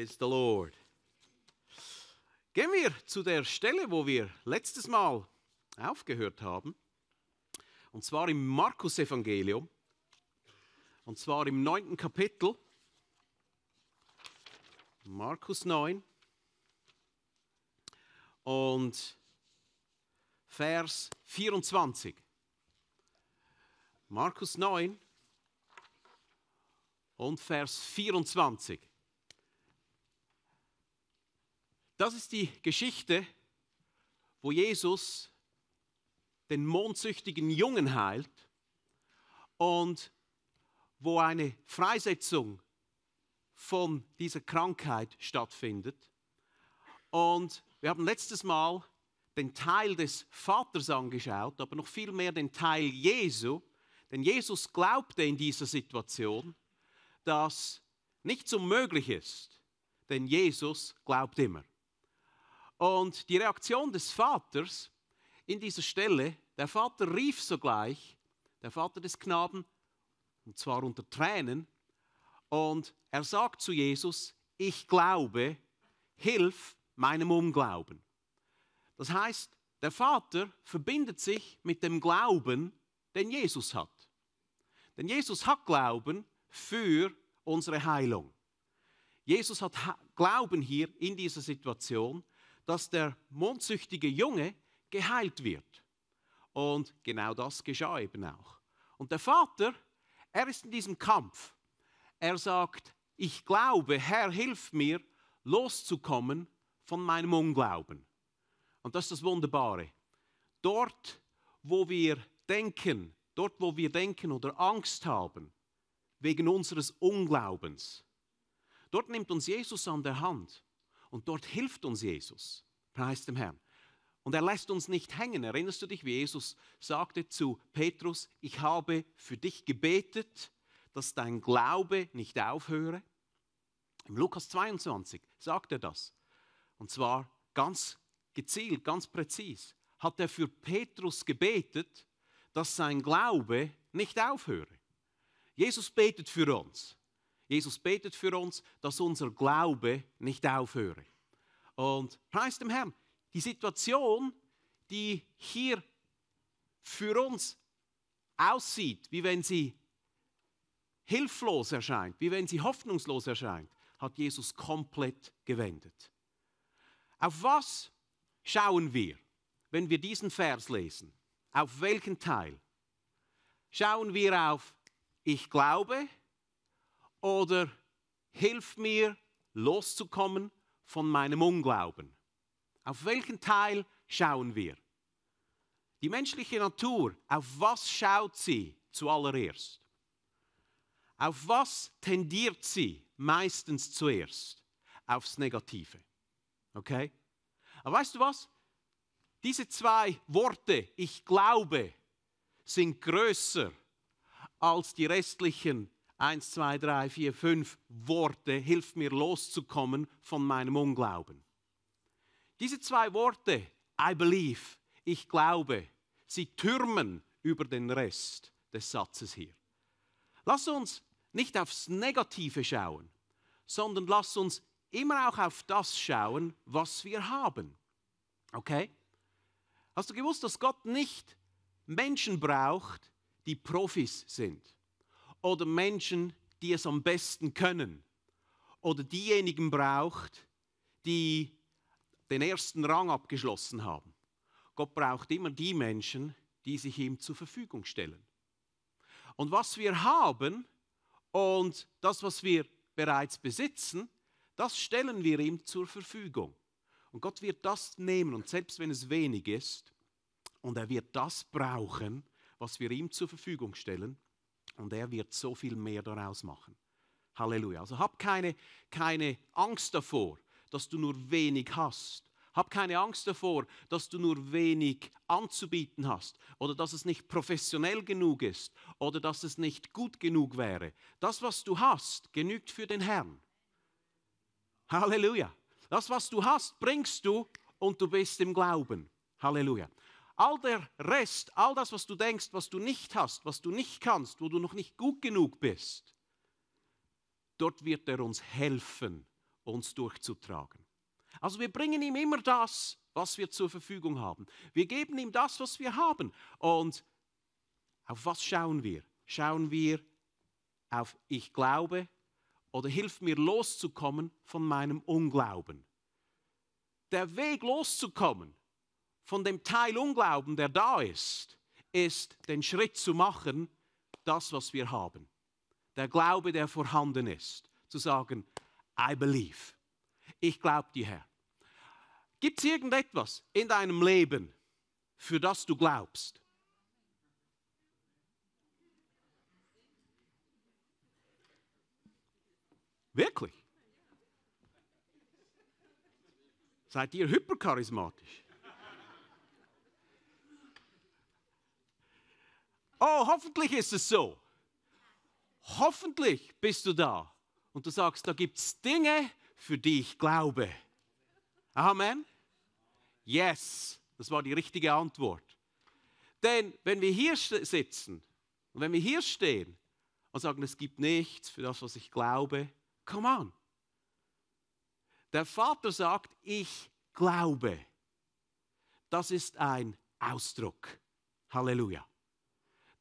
Praise the Lord. Gehen wir zu der Stelle, wo wir letztes Mal aufgehört haben. Und zwar im Markus-Evangelium. Und zwar im neunten Kapitel. Markus 9. Und Vers 24. Markus 9 und Vers 24. Das ist die Geschichte, wo Jesus den mondsüchtigen Jungen heilt und wo eine Freisetzung von dieser Krankheit stattfindet. Und wir haben letztes Mal den Teil des Vaters angeschaut, aber noch viel mehr den Teil Jesu. Denn Jesus glaubte in dieser Situation, dass nichts unmöglich ist, denn Jesus glaubt immer. Und die Reaktion des Vaters in dieser Stelle, der Vater rief sogleich, der Vater des Knaben, und zwar unter Tränen, und er sagt zu Jesus, ich glaube, hilf meinem Unglauben. Das heißt, der Vater verbindet sich mit dem Glauben, den Jesus hat. Denn Jesus hat Glauben für unsere Heilung. Jesus hat Glauben hier in dieser Situation dass der mondsüchtige Junge geheilt wird. Und genau das geschah eben auch. Und der Vater, er ist in diesem Kampf. Er sagt, ich glaube, Herr, hilf mir, loszukommen von meinem Unglauben. Und das ist das Wunderbare. Dort, wo wir denken, dort, wo wir denken oder Angst haben, wegen unseres Unglaubens, dort nimmt uns Jesus an der Hand und dort hilft uns Jesus. Preis dem Herrn. Und er lässt uns nicht hängen. Erinnerst du dich, wie Jesus sagte zu Petrus, ich habe für dich gebetet, dass dein Glaube nicht aufhöre? Im Lukas 22 sagt er das. Und zwar ganz gezielt, ganz präzis. Hat er für Petrus gebetet, dass sein Glaube nicht aufhöre? Jesus betet für uns. Jesus betet für uns, dass unser Glaube nicht aufhöre. Und preis dem Herrn, die Situation, die hier für uns aussieht, wie wenn sie hilflos erscheint, wie wenn sie hoffnungslos erscheint, hat Jesus komplett gewendet. Auf was schauen wir, wenn wir diesen Vers lesen? Auf welchen Teil? Schauen wir auf ich glaube oder hilf mir loszukommen von meinem Unglauben. Auf welchen Teil schauen wir? Die menschliche Natur, auf was schaut sie zuallererst? Auf was tendiert sie meistens zuerst? Aufs Negative. Okay? Aber weißt du was? Diese zwei Worte, ich glaube, sind größer als die restlichen eins, zwei, drei, vier, fünf Worte, hilft mir loszukommen von meinem Unglauben. Diese zwei Worte, I believe, ich glaube, sie türmen über den Rest des Satzes hier. Lass uns nicht aufs Negative schauen, sondern lass uns immer auch auf das schauen, was wir haben. Okay? Hast du gewusst, dass Gott nicht Menschen braucht, die Profis sind? oder Menschen, die es am besten können oder diejenigen braucht, die den ersten Rang abgeschlossen haben. Gott braucht immer die Menschen, die sich ihm zur Verfügung stellen. Und was wir haben und das, was wir bereits besitzen, das stellen wir ihm zur Verfügung. Und Gott wird das nehmen, und selbst wenn es wenig ist, und er wird das brauchen, was wir ihm zur Verfügung stellen, und er wird so viel mehr daraus machen. Halleluja. Also hab keine, keine Angst davor, dass du nur wenig hast. Hab keine Angst davor, dass du nur wenig anzubieten hast oder dass es nicht professionell genug ist oder dass es nicht gut genug wäre. Das, was du hast, genügt für den Herrn. Halleluja. Das, was du hast, bringst du und du bist im Glauben. Halleluja. All der Rest, all das, was du denkst, was du nicht hast, was du nicht kannst, wo du noch nicht gut genug bist, dort wird er uns helfen, uns durchzutragen. Also wir bringen ihm immer das, was wir zur Verfügung haben. Wir geben ihm das, was wir haben. Und auf was schauen wir? Schauen wir auf ich glaube oder hilf mir loszukommen von meinem Unglauben. Der Weg loszukommen von dem Teil Unglauben, der da ist, ist, den Schritt zu machen, das, was wir haben. Der Glaube, der vorhanden ist. Zu sagen, I believe. Ich glaube dir, Herr. Gibt es irgendetwas in deinem Leben, für das du glaubst? Wirklich? Seid ihr hypercharismatisch? Oh, hoffentlich ist es so. Hoffentlich bist du da. Und du sagst, da gibt es Dinge, für die ich glaube. Amen. Yes, das war die richtige Antwort. Denn wenn wir hier sitzen und wenn wir hier stehen und sagen, es gibt nichts für das, was ich glaube, come on. Der Vater sagt, ich glaube. Das ist ein Ausdruck. Halleluja.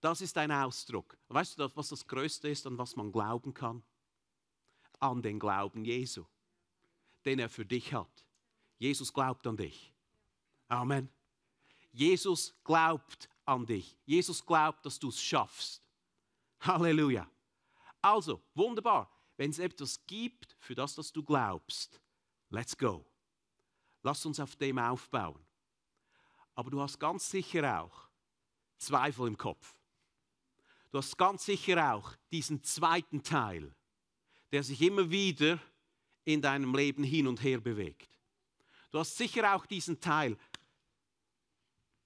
Das ist ein Ausdruck. Weißt du, was das Größte ist, an was man glauben kann? An den Glauben Jesu, den er für dich hat. Jesus glaubt an dich. Amen. Jesus glaubt an dich. Jesus glaubt, dass du es schaffst. Halleluja. Also, wunderbar. Wenn es etwas gibt, für das, dass du glaubst, let's go. Lass uns auf dem aufbauen. Aber du hast ganz sicher auch Zweifel im Kopf. Du hast ganz sicher auch diesen zweiten Teil, der sich immer wieder in deinem Leben hin und her bewegt. Du hast sicher auch diesen Teil.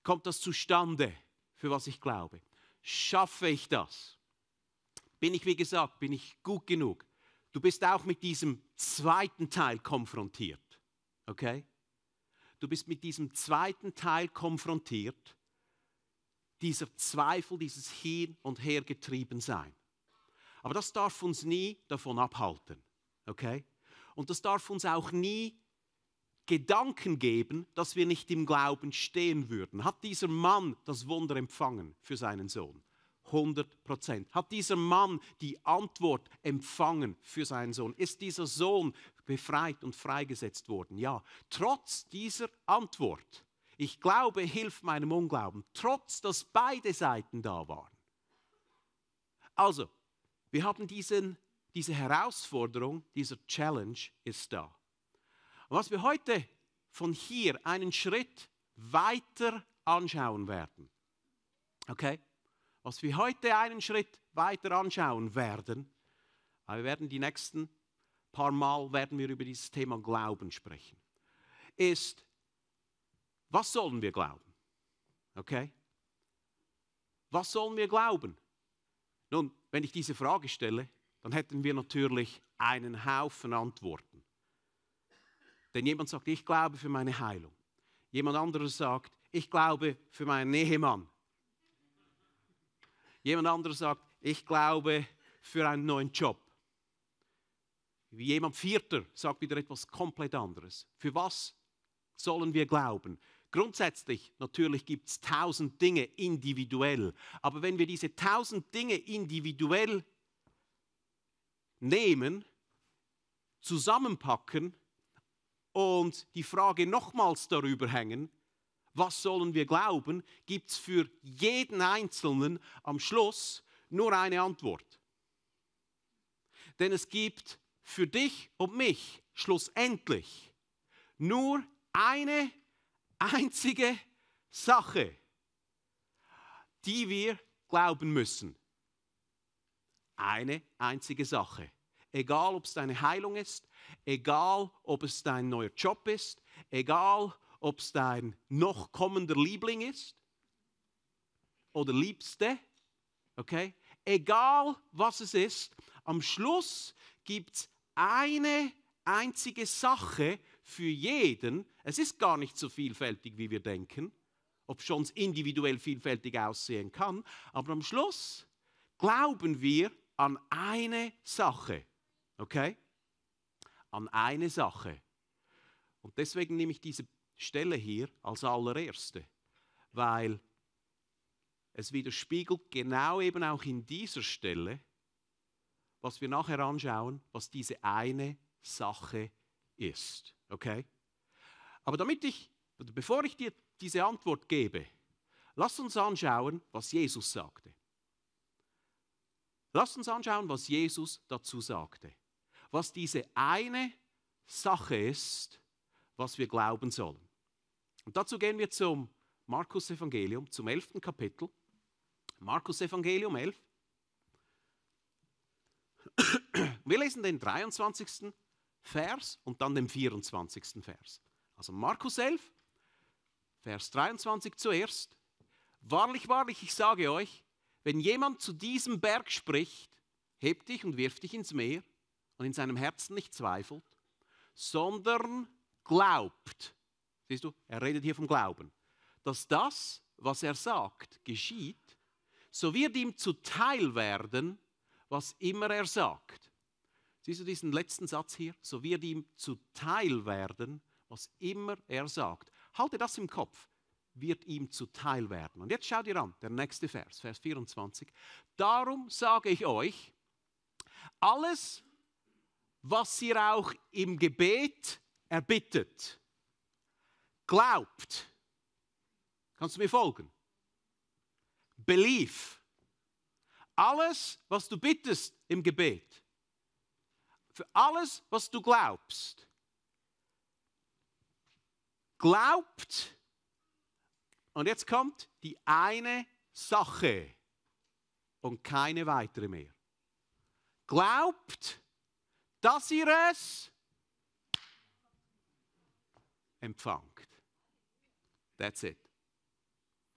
Kommt das zustande, für was ich glaube? Schaffe ich das? Bin ich, wie gesagt, bin ich gut genug? Du bist auch mit diesem zweiten Teil konfrontiert. Okay? Du bist mit diesem zweiten Teil konfrontiert dieser Zweifel, dieses Hin- und Hergetriebensein. Aber das darf uns nie davon abhalten. Okay? Und das darf uns auch nie Gedanken geben, dass wir nicht im Glauben stehen würden. Hat dieser Mann das Wunder empfangen für seinen Sohn? 100 Prozent. Hat dieser Mann die Antwort empfangen für seinen Sohn? Ist dieser Sohn befreit und freigesetzt worden? Ja, trotz dieser Antwort ich glaube, hilft meinem Unglauben, trotz dass beide Seiten da waren. Also, wir haben diesen, diese Herausforderung, dieser Challenge ist da. was wir heute von hier einen Schritt weiter anschauen werden, okay? Was wir heute einen Schritt weiter anschauen werden, wir werden die nächsten paar Mal werden wir über dieses Thema Glauben sprechen, ist, was sollen wir glauben? Okay? Was sollen wir glauben? Nun, wenn ich diese Frage stelle, dann hätten wir natürlich einen Haufen Antworten. Denn jemand sagt, ich glaube für meine Heilung. Jemand anderes sagt, ich glaube für meinen Ehemann. Jemand anderes sagt, ich glaube für einen neuen Job. Jemand vierter sagt wieder etwas komplett anderes. Für was sollen wir glauben? Grundsätzlich, natürlich gibt es tausend Dinge individuell, aber wenn wir diese tausend Dinge individuell nehmen, zusammenpacken und die Frage nochmals darüber hängen, was sollen wir glauben, gibt es für jeden Einzelnen am Schluss nur eine Antwort. Denn es gibt für dich und mich schlussendlich nur eine Antwort einzige Sache, die wir glauben müssen. Eine einzige Sache. Egal, ob es deine Heilung ist, egal, ob es dein neuer Job ist, egal, ob es dein noch kommender Liebling ist oder Liebste, okay? Egal, was es ist, am Schluss gibt es eine einzige Sache, für jeden. Es ist gar nicht so vielfältig, wie wir denken, ob schon es individuell vielfältig aussehen kann. Aber am Schluss glauben wir an eine Sache. Okay? An eine Sache. Und deswegen nehme ich diese Stelle hier als allererste, weil es widerspiegelt genau eben auch in dieser Stelle, was wir nachher anschauen, was diese eine Sache ist ist. Okay? Aber damit ich, bevor ich dir diese Antwort gebe, lass uns anschauen, was Jesus sagte. Lass uns anschauen, was Jesus dazu sagte. Was diese eine Sache ist, was wir glauben sollen. Und dazu gehen wir zum Markus Evangelium, zum 11. Kapitel. Markus Evangelium 11. Wir lesen den 23. Vers und dann dem 24. Vers. Also Markus 11, Vers 23 zuerst. Wahrlich, wahrlich, ich sage euch, wenn jemand zu diesem Berg spricht, heb dich und wirf dich ins Meer und in seinem Herzen nicht zweifelt, sondern glaubt, siehst du, er redet hier vom Glauben, dass das, was er sagt, geschieht, so wird ihm zuteil werden, was immer er sagt. Siehst du diesen letzten Satz hier? So wird ihm zuteil werden, was immer er sagt. Halte das im Kopf, wird ihm zuteil werden. Und jetzt schau dir an, der nächste Vers, Vers 24. Darum sage ich euch, alles, was ihr auch im Gebet erbittet, glaubt. Kannst du mir folgen? Belief. Alles, was du bittest im Gebet, für alles, was du glaubst. Glaubt, und jetzt kommt die eine Sache und keine weitere mehr. Glaubt, dass ihr es empfangt. That's it.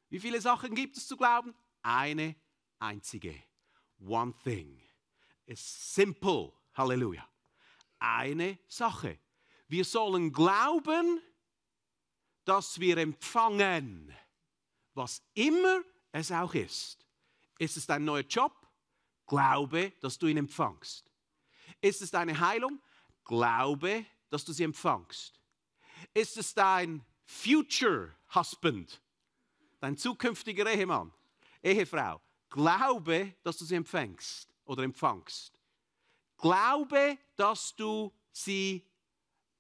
Wie viele Sachen gibt es zu glauben? Eine einzige. One thing. It's simple. Halleluja. Eine Sache. Wir sollen glauben, dass wir empfangen, was immer es auch ist. Ist es dein neuer Job? Glaube, dass du ihn empfangst. Ist es deine Heilung? Glaube, dass du sie empfangst. Ist es dein Future Husband, dein zukünftiger Ehemann, Ehefrau? Glaube, dass du sie empfängst oder empfangst. Glaube, dass du sie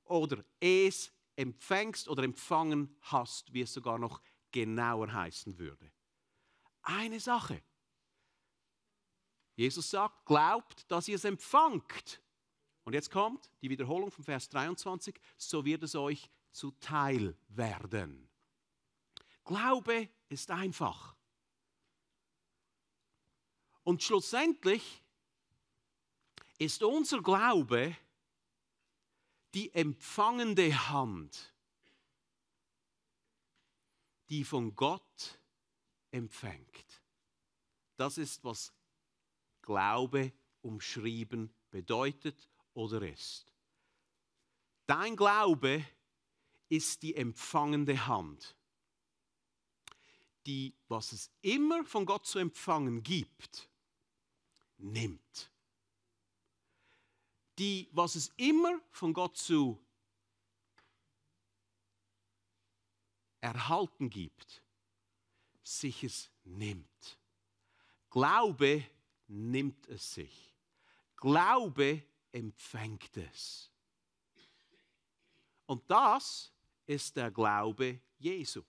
oder es empfängst oder empfangen hast, wie es sogar noch genauer heißen würde. Eine Sache. Jesus sagt, glaubt, dass ihr es empfangt. Und jetzt kommt die Wiederholung von Vers 23, so wird es euch zuteil werden. Glaube ist einfach. Und schlussendlich ist unser Glaube die empfangende Hand, die von Gott empfängt. Das ist, was Glaube umschrieben bedeutet oder ist. Dein Glaube ist die empfangende Hand, die, was es immer von Gott zu empfangen gibt, nimmt die, was es immer von Gott zu erhalten gibt, sich es nimmt. Glaube nimmt es sich. Glaube empfängt es. Und das ist der Glaube Jesu.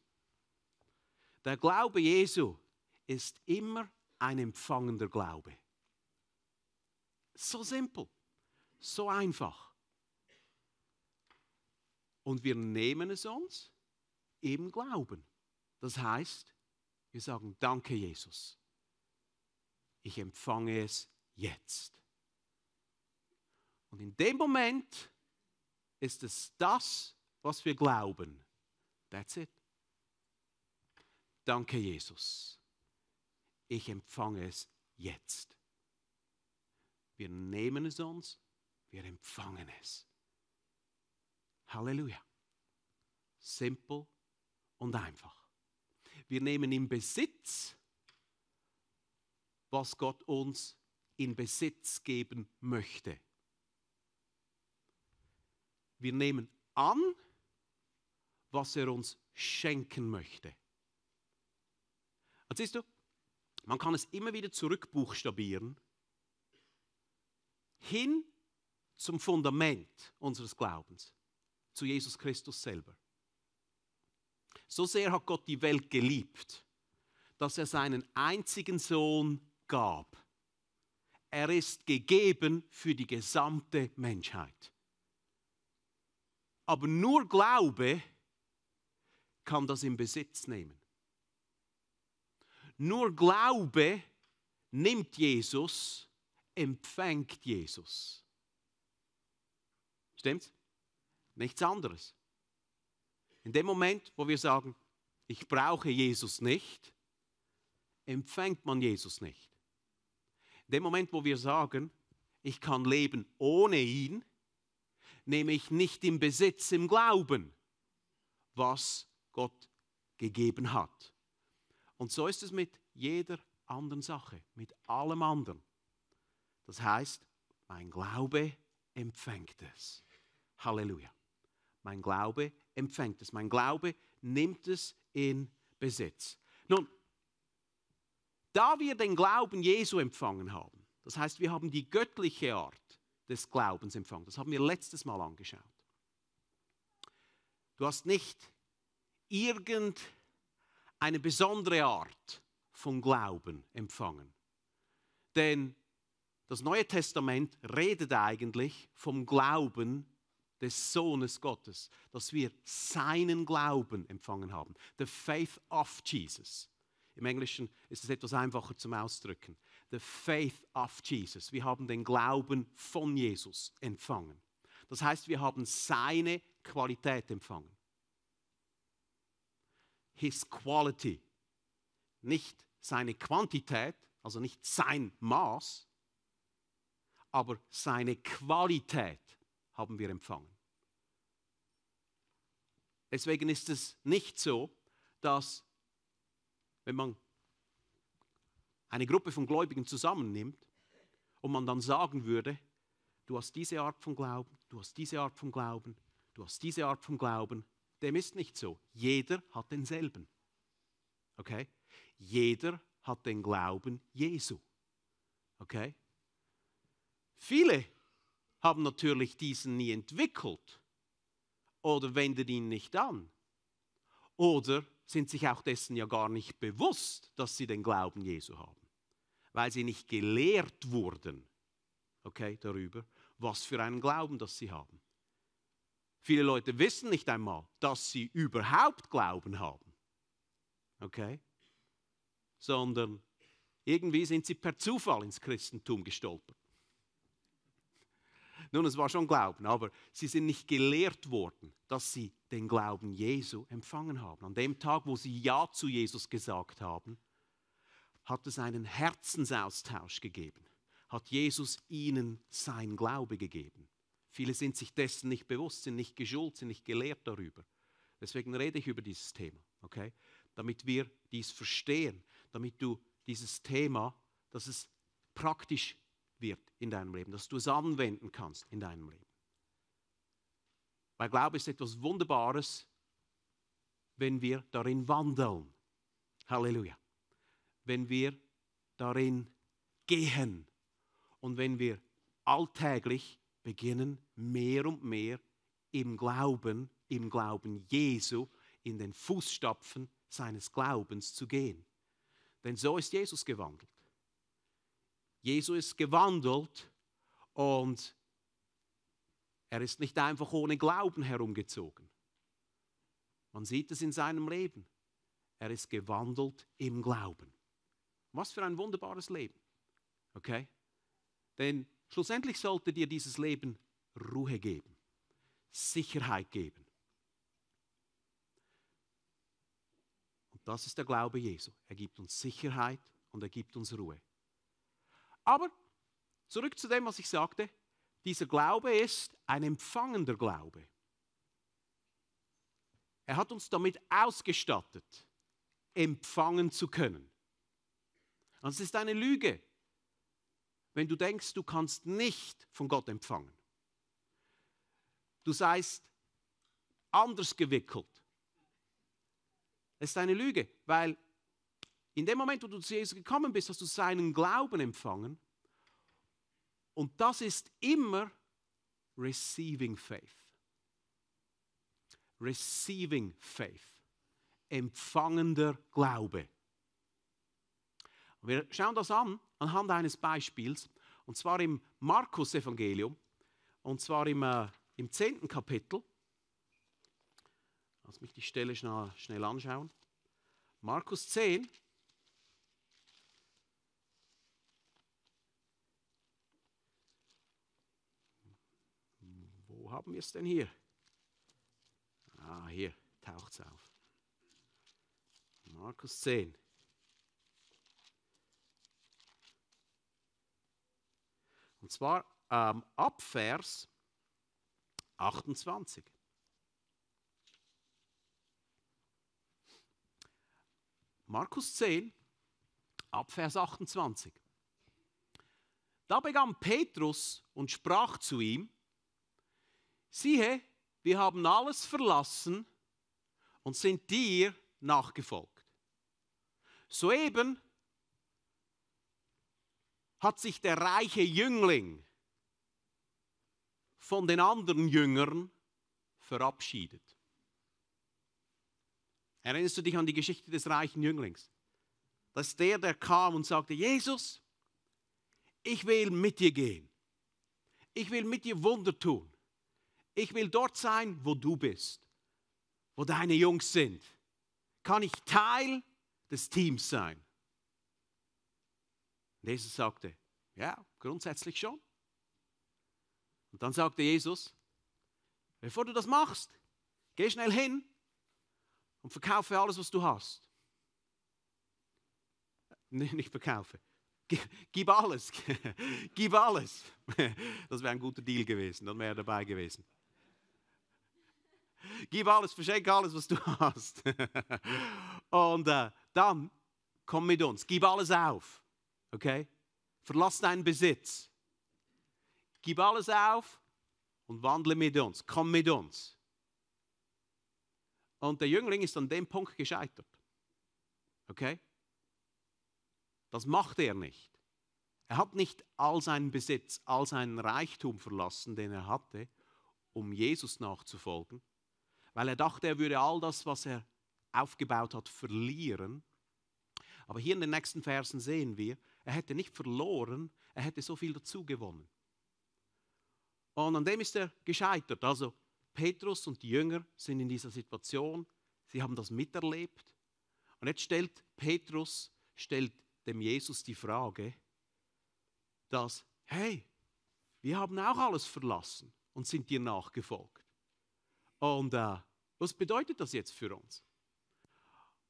Der Glaube Jesu ist immer ein empfangender Glaube. So simpel. So einfach. Und wir nehmen es uns im Glauben. Das heißt, wir sagen, danke Jesus. Ich empfange es jetzt. Und in dem Moment ist es das, was wir glauben. That's it. Danke Jesus. Ich empfange es jetzt. Wir nehmen es uns wir empfangen es. Halleluja. Simpel und einfach. Wir nehmen in Besitz, was Gott uns in Besitz geben möchte. Wir nehmen an, was er uns schenken möchte. Und siehst du, man kann es immer wieder zurückbuchstabieren. Hin zum Fundament unseres Glaubens, zu Jesus Christus selber. So sehr hat Gott die Welt geliebt, dass er seinen einzigen Sohn gab. Er ist gegeben für die gesamte Menschheit. Aber nur Glaube kann das in Besitz nehmen. Nur Glaube nimmt Jesus, empfängt Jesus. Stimmt's? Nichts anderes. In dem Moment, wo wir sagen, ich brauche Jesus nicht, empfängt man Jesus nicht. In dem Moment, wo wir sagen, ich kann leben ohne ihn, nehme ich nicht im Besitz, im Glauben, was Gott gegeben hat. Und so ist es mit jeder anderen Sache, mit allem anderen. Das heißt, mein Glaube empfängt es. Halleluja. Mein Glaube empfängt es. Mein Glaube nimmt es in Besitz. Nun, da wir den Glauben Jesu empfangen haben, das heißt, wir haben die göttliche Art des Glaubens empfangen. Das haben wir letztes Mal angeschaut. Du hast nicht irgendeine besondere Art von Glauben empfangen. Denn das Neue Testament redet eigentlich vom Glauben des Sohnes Gottes, dass wir seinen Glauben empfangen haben. The faith of Jesus. Im Englischen ist es etwas einfacher zum Ausdrücken. The faith of Jesus. Wir haben den Glauben von Jesus empfangen. Das heißt, wir haben seine Qualität empfangen. His quality. Nicht seine Quantität, also nicht sein Maß, aber seine Qualität haben wir empfangen. Deswegen ist es nicht so, dass wenn man eine Gruppe von Gläubigen zusammennimmt und man dann sagen würde, du hast diese Art von Glauben, du hast diese Art von Glauben, du hast diese Art von Glauben, dem ist nicht so. Jeder hat denselben. Okay? Jeder hat den Glauben Jesu. Okay? Viele haben natürlich diesen nie entwickelt oder wenden ihn nicht an oder sind sich auch dessen ja gar nicht bewusst, dass sie den Glauben Jesu haben, weil sie nicht gelehrt wurden, okay, darüber, was für einen Glauben das sie haben. Viele Leute wissen nicht einmal, dass sie überhaupt Glauben haben, okay, sondern irgendwie sind sie per Zufall ins Christentum gestolpert. Nun, es war schon Glauben, aber sie sind nicht gelehrt worden, dass sie den Glauben Jesu empfangen haben. An dem Tag, wo sie Ja zu Jesus gesagt haben, hat es einen Herzensaustausch gegeben, hat Jesus ihnen sein Glaube gegeben. Viele sind sich dessen nicht bewusst, sind nicht geschult, sind nicht gelehrt darüber. Deswegen rede ich über dieses Thema, okay? Damit wir dies verstehen, damit du dieses Thema, dass es praktisch wird in deinem Leben, dass du es anwenden kannst in deinem Leben. Weil Glaube ist etwas Wunderbares, wenn wir darin wandeln. Halleluja. Wenn wir darin gehen und wenn wir alltäglich beginnen, mehr und mehr im Glauben, im Glauben Jesu, in den Fußstapfen seines Glaubens zu gehen. Denn so ist Jesus gewandelt. Jesus ist gewandelt und er ist nicht einfach ohne Glauben herumgezogen. Man sieht es in seinem Leben. Er ist gewandelt im Glauben. Was für ein wunderbares Leben. Okay? Denn schlussendlich sollte dir dieses Leben Ruhe geben, Sicherheit geben. Und das ist der Glaube Jesu. Er gibt uns Sicherheit und er gibt uns Ruhe. Aber zurück zu dem, was ich sagte. Dieser Glaube ist ein empfangender Glaube. Er hat uns damit ausgestattet, empfangen zu können. Und es ist eine Lüge, wenn du denkst, du kannst nicht von Gott empfangen. Du seist anders gewickelt. Es ist eine Lüge, weil in dem Moment, wo du zu Jesus gekommen bist, hast du seinen Glauben empfangen. Und das ist immer Receiving Faith. Receiving Faith. Empfangender Glaube. Wir schauen das an anhand eines Beispiels, und zwar im Markus-Evangelium, und zwar im, äh, im 10. Kapitel. Lass mich die Stelle schnell, schnell anschauen. Markus 10, haben wir es denn hier? Ah, hier taucht es auf. Markus 10. Und zwar ähm, ab Vers 28. Markus 10, ab Vers 28. Da begann Petrus und sprach zu ihm, siehe, wir haben alles verlassen und sind dir nachgefolgt. Soeben hat sich der reiche Jüngling von den anderen Jüngern verabschiedet. Erinnerst du dich an die Geschichte des reichen Jünglings? Das ist der, der kam und sagte, Jesus, ich will mit dir gehen. Ich will mit dir Wunder tun. Ich will dort sein, wo du bist, wo deine Jungs sind. Kann ich Teil des Teams sein? Und Jesus sagte, ja, grundsätzlich schon. Und dann sagte Jesus, bevor du das machst, geh schnell hin und verkaufe alles, was du hast. nicht verkaufe. Gib alles. Gib alles. Das wäre ein guter Deal gewesen. Dann wäre er dabei gewesen. Gib alles, verschenke alles, was du hast. Und äh, dann komm mit uns. Gib alles auf. Okay? Verlass deinen Besitz. Gib alles auf und wandle mit uns. Komm mit uns. Und der Jüngling ist an dem Punkt gescheitert. Okay? Das macht er nicht. Er hat nicht all seinen Besitz, all seinen Reichtum verlassen, den er hatte, um Jesus nachzufolgen, weil er dachte, er würde all das, was er aufgebaut hat, verlieren. Aber hier in den nächsten Versen sehen wir, er hätte nicht verloren, er hätte so viel dazu gewonnen. Und an dem ist er gescheitert. Also Petrus und die Jünger sind in dieser Situation, sie haben das miterlebt. Und jetzt stellt Petrus, stellt dem Jesus die Frage, dass, hey, wir haben auch alles verlassen und sind dir nachgefolgt. Und äh, was bedeutet das jetzt für uns?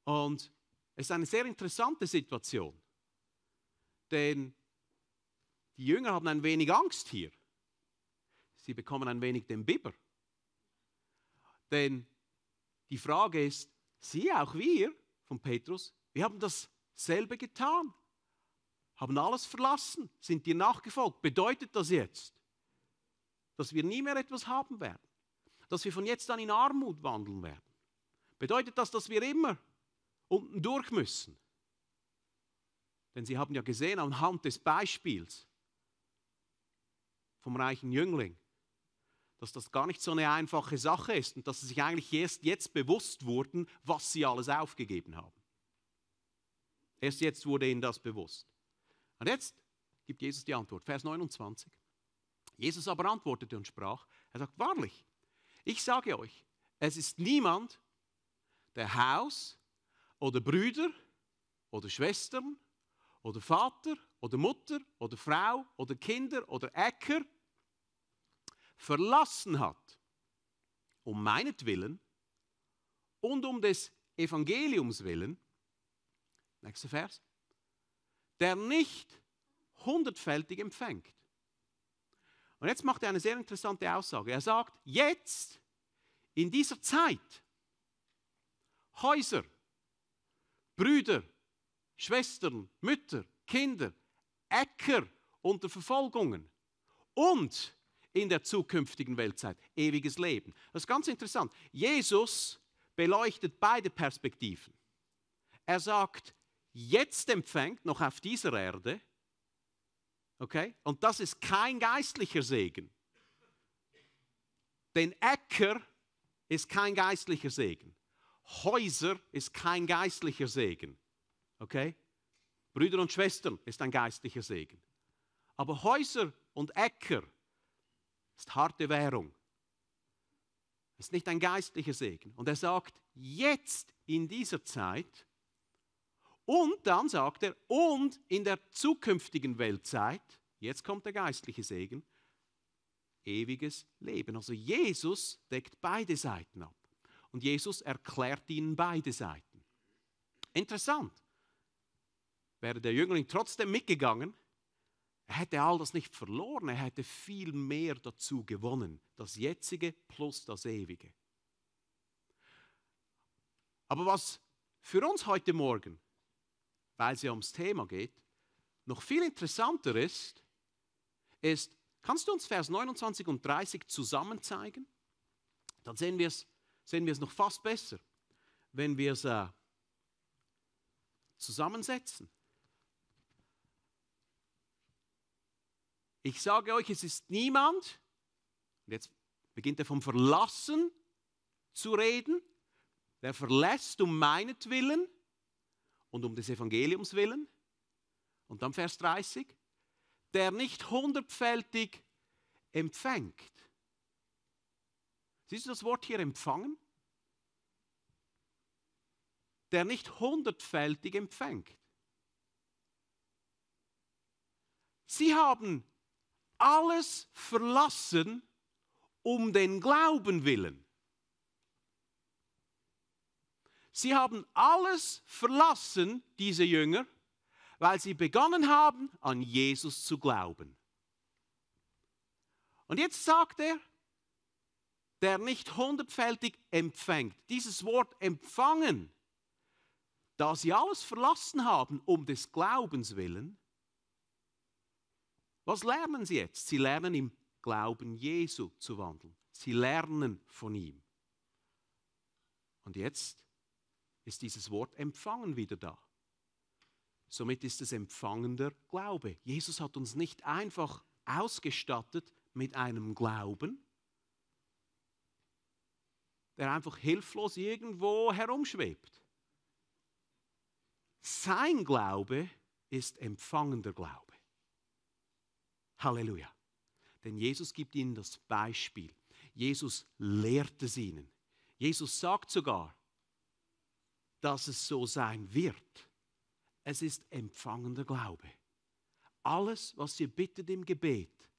Und es ist eine sehr interessante Situation, denn die Jünger haben ein wenig Angst hier. Sie bekommen ein wenig den Biber. Denn die Frage ist, sie, auch wir von Petrus, wir haben dasselbe getan, haben alles verlassen, sind dir nachgefolgt. Bedeutet das jetzt, dass wir nie mehr etwas haben werden? dass wir von jetzt an in Armut wandeln werden. Bedeutet das, dass wir immer unten durch müssen? Denn sie haben ja gesehen anhand des Beispiels vom reichen Jüngling, dass das gar nicht so eine einfache Sache ist und dass sie sich eigentlich erst jetzt bewusst wurden, was sie alles aufgegeben haben. Erst jetzt wurde ihnen das bewusst. Und jetzt gibt Jesus die Antwort, Vers 29. Jesus aber antwortete und sprach, er sagt, wahrlich, ich sage euch, es ist niemand, der Haus oder Brüder oder Schwestern oder Vater oder Mutter oder Frau oder Kinder oder Äcker verlassen hat, um meinetwillen und um des Evangeliums willen, nächster Vers, der nicht hundertfältig empfängt. Und jetzt macht er eine sehr interessante Aussage. Er sagt, jetzt in dieser Zeit Häuser, Brüder, Schwestern, Mütter, Kinder, Äcker unter Verfolgungen und in der zukünftigen Weltzeit ewiges Leben. Das ist ganz interessant. Jesus beleuchtet beide Perspektiven. Er sagt, jetzt empfängt noch auf dieser Erde, okay, und das ist kein geistlicher Segen, den Äcker ist kein geistlicher Segen. Häuser ist kein geistlicher Segen. Okay? Brüder und Schwestern ist ein geistlicher Segen. Aber Häuser und Äcker ist harte Währung. Ist nicht ein geistlicher Segen. Und er sagt, jetzt in dieser Zeit und dann sagt er, und in der zukünftigen Weltzeit, jetzt kommt der geistliche Segen, ewiges Leben. Also Jesus deckt beide Seiten ab. Und Jesus erklärt ihnen beide Seiten. Interessant. Wäre der Jüngling trotzdem mitgegangen, er hätte all das nicht verloren, er hätte viel mehr dazu gewonnen. Das jetzige plus das ewige. Aber was für uns heute Morgen, weil es ja ums Thema geht, noch viel interessanter ist, ist, Kannst du uns Vers 29 und 30 zusammen zeigen? Dann sehen wir es sehen noch fast besser, wenn wir es äh, zusammensetzen. Ich sage euch, es ist niemand, jetzt beginnt er vom Verlassen zu reden, der verlässt um meinetwillen und um des Evangeliums willen. Und dann Vers 30, der nicht hundertfältig empfängt. Siehst du das Wort hier empfangen? Der nicht hundertfältig empfängt. Sie haben alles verlassen um den Glauben willen. Sie haben alles verlassen, diese Jünger, weil sie begonnen haben, an Jesus zu glauben. Und jetzt sagt er, der nicht hundertfältig empfängt, dieses Wort empfangen, da sie alles verlassen haben um des Glaubens willen, was lernen sie jetzt? Sie lernen im Glauben Jesu zu wandeln. Sie lernen von ihm. Und jetzt ist dieses Wort empfangen wieder da. Somit ist es empfangender Glaube. Jesus hat uns nicht einfach ausgestattet mit einem Glauben, der einfach hilflos irgendwo herumschwebt. Sein Glaube ist empfangender Glaube. Halleluja. Denn Jesus gibt ihnen das Beispiel. Jesus lehrt es ihnen. Jesus sagt sogar, dass es so sein wird es ist empfangender Glaube. Alles, was ihr bittet im Gebet,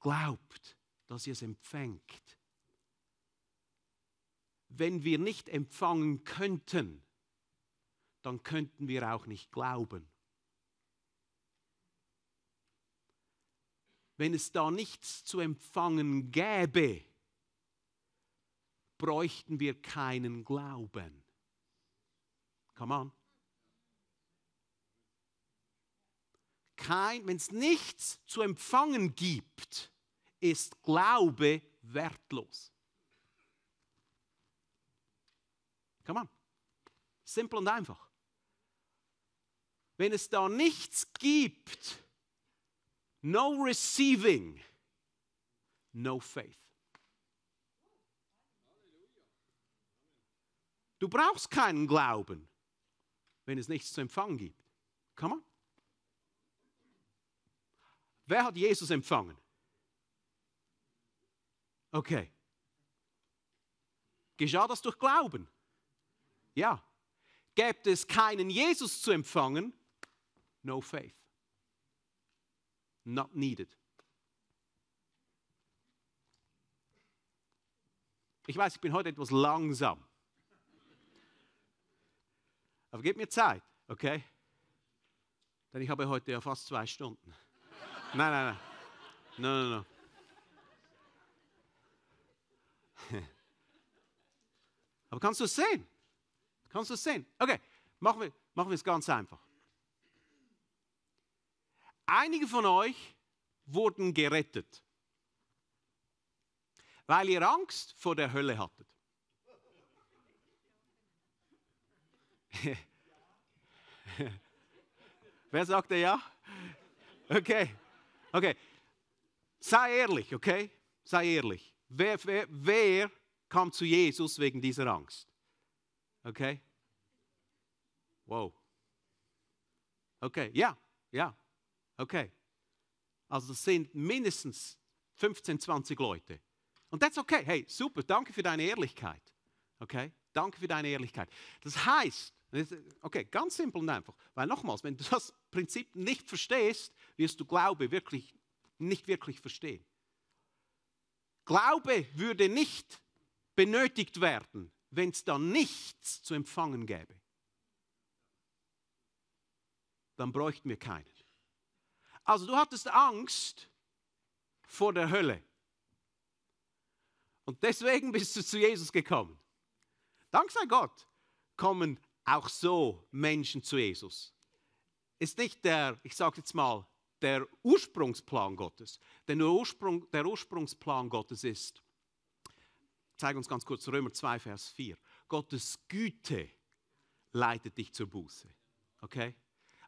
glaubt, dass ihr es empfängt. Wenn wir nicht empfangen könnten, dann könnten wir auch nicht glauben. Wenn es da nichts zu empfangen gäbe, bräuchten wir keinen Glauben. Come on. kein, wenn es nichts zu empfangen gibt, ist Glaube wertlos. Come on. Simpel und einfach. Wenn es da nichts gibt, no receiving, no faith. Du brauchst keinen Glauben, wenn es nichts zu empfangen gibt. Come on. Wer hat Jesus empfangen? Okay. Geschah das durch Glauben? Ja. Gäbe es keinen Jesus zu empfangen, no faith. Not needed. Ich weiß, ich bin heute etwas langsam. Aber gib mir Zeit, okay? Denn ich habe heute ja fast zwei Stunden. Nein, nein, nein. Nein, nein, nein. Aber kannst du es sehen? Kannst du es sehen? Okay, machen wir, machen wir es ganz einfach. Einige von euch wurden gerettet, weil ihr Angst vor der Hölle hattet. Wer sagte ja? Okay. Okay, sei ehrlich, okay? Sei ehrlich. Wer, wer, wer kam zu Jesus wegen dieser Angst? Okay? Wow. Okay, ja, ja, okay. Also das sind mindestens 15, 20 Leute. Und das ist okay. Hey, super, danke für deine Ehrlichkeit. Okay? Danke für deine Ehrlichkeit. Das heißt, Okay, ganz simpel und einfach. Weil nochmals, wenn du das Prinzip nicht verstehst, wirst du Glaube wirklich nicht wirklich verstehen. Glaube würde nicht benötigt werden, wenn es da nichts zu empfangen gäbe. Dann bräuchten wir keinen. Also du hattest Angst vor der Hölle. Und deswegen bist du zu Jesus gekommen. Dank sei Gott kommen auch so Menschen zu Jesus. Ist nicht der, ich sage jetzt mal, der Ursprungsplan Gottes. Denn der, Ursprung, der Ursprungsplan Gottes ist, zeige uns ganz kurz Römer 2, Vers 4. Gottes Güte leitet dich zur Buße. Okay?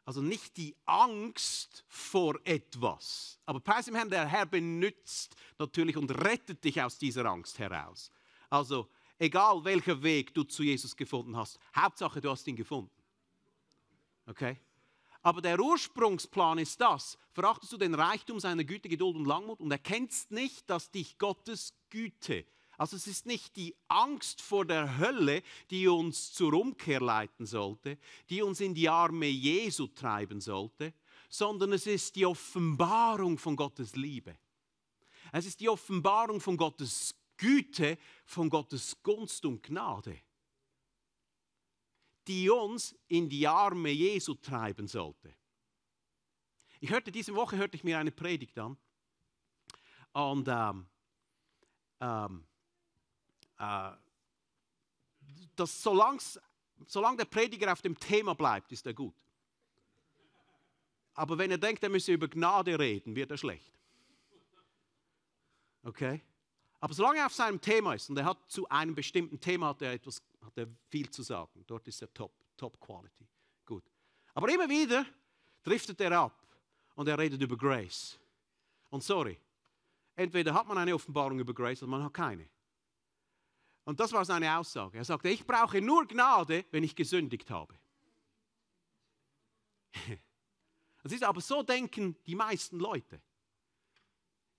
Also nicht die Angst vor etwas. Aber preis im Herrn, der Herr benützt natürlich und rettet dich aus dieser Angst heraus. Also Egal welcher Weg du zu Jesus gefunden hast, Hauptsache du hast ihn gefunden. Okay? Aber der Ursprungsplan ist das. Verachtest du den Reichtum seiner Güte, Geduld und Langmut und erkennst nicht, dass dich Gottes Güte, also es ist nicht die Angst vor der Hölle, die uns zur Umkehr leiten sollte, die uns in die Arme Jesu treiben sollte, sondern es ist die Offenbarung von Gottes Liebe. Es ist die Offenbarung von Gottes Güte, von Gottes Gunst und Gnade, die uns in die Arme Jesu treiben sollte. Ich hörte diese Woche hörte ich mir eine Predigt an und ähm, ähm, äh, dass solange solang der Prediger auf dem Thema bleibt, ist er gut. Aber wenn er denkt, er müsse über Gnade reden, wird er schlecht. Okay? Aber solange er auf seinem Thema ist, und er hat zu einem bestimmten Thema hat er etwas, hat er viel zu sagen. Dort ist er top, top quality. Gut. Aber immer wieder driftet er ab und er redet über Grace. Und sorry, entweder hat man eine Offenbarung über Grace oder man hat keine. Und das war seine Aussage. Er sagte, ich brauche nur Gnade, wenn ich gesündigt habe. Das ist aber so denken die meisten Leute.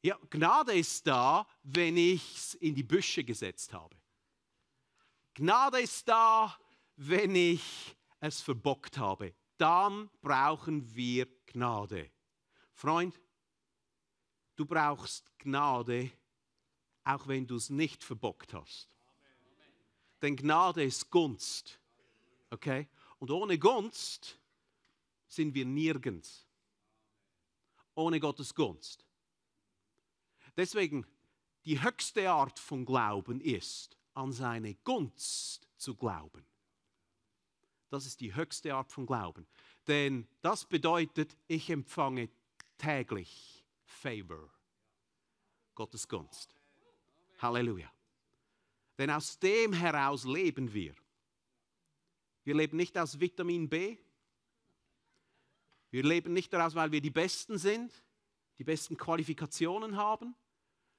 Ja, Gnade ist da, wenn ich es in die Büsche gesetzt habe. Gnade ist da, wenn ich es verbockt habe. Dann brauchen wir Gnade. Freund, du brauchst Gnade, auch wenn du es nicht verbockt hast. Denn Gnade ist Gunst. Okay? Und ohne Gunst sind wir nirgends. Ohne Gottes Gunst. Deswegen, die höchste Art von Glauben ist, an seine Gunst zu glauben. Das ist die höchste Art von Glauben. Denn das bedeutet, ich empfange täglich Favor, Gottes Gunst. Halleluja. Denn aus dem heraus leben wir. Wir leben nicht aus Vitamin B. Wir leben nicht daraus, weil wir die Besten sind, die besten Qualifikationen haben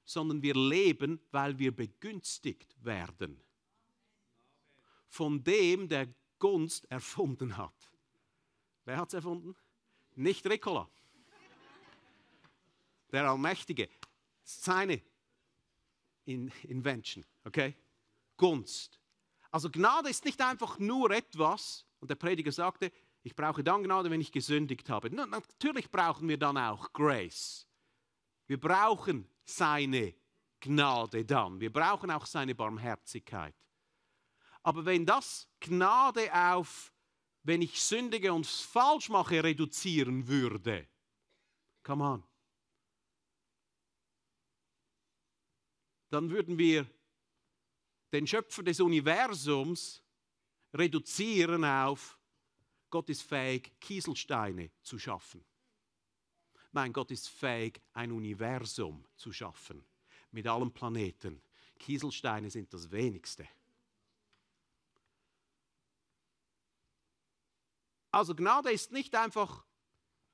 sondern wir leben, weil wir begünstigt werden. Von dem, der Gunst erfunden hat. Wer hat es erfunden? Nicht Ricola. Der Allmächtige. Seine In Invention. Okay? Gunst. Also Gnade ist nicht einfach nur etwas, und der Prediger sagte, ich brauche dann Gnade, wenn ich gesündigt habe. Natürlich brauchen wir dann auch Grace. Wir brauchen seine Gnade dann. Wir brauchen auch seine Barmherzigkeit. Aber wenn das Gnade auf, wenn ich sündige und falsch mache, reduzieren würde, come on, dann würden wir den Schöpfer des Universums reduzieren auf, Gott ist fähig, Kieselsteine zu schaffen. Mein Gott ist fähig, ein Universum zu schaffen mit allen Planeten. Kieselsteine sind das wenigste. Also Gnade ist nicht einfach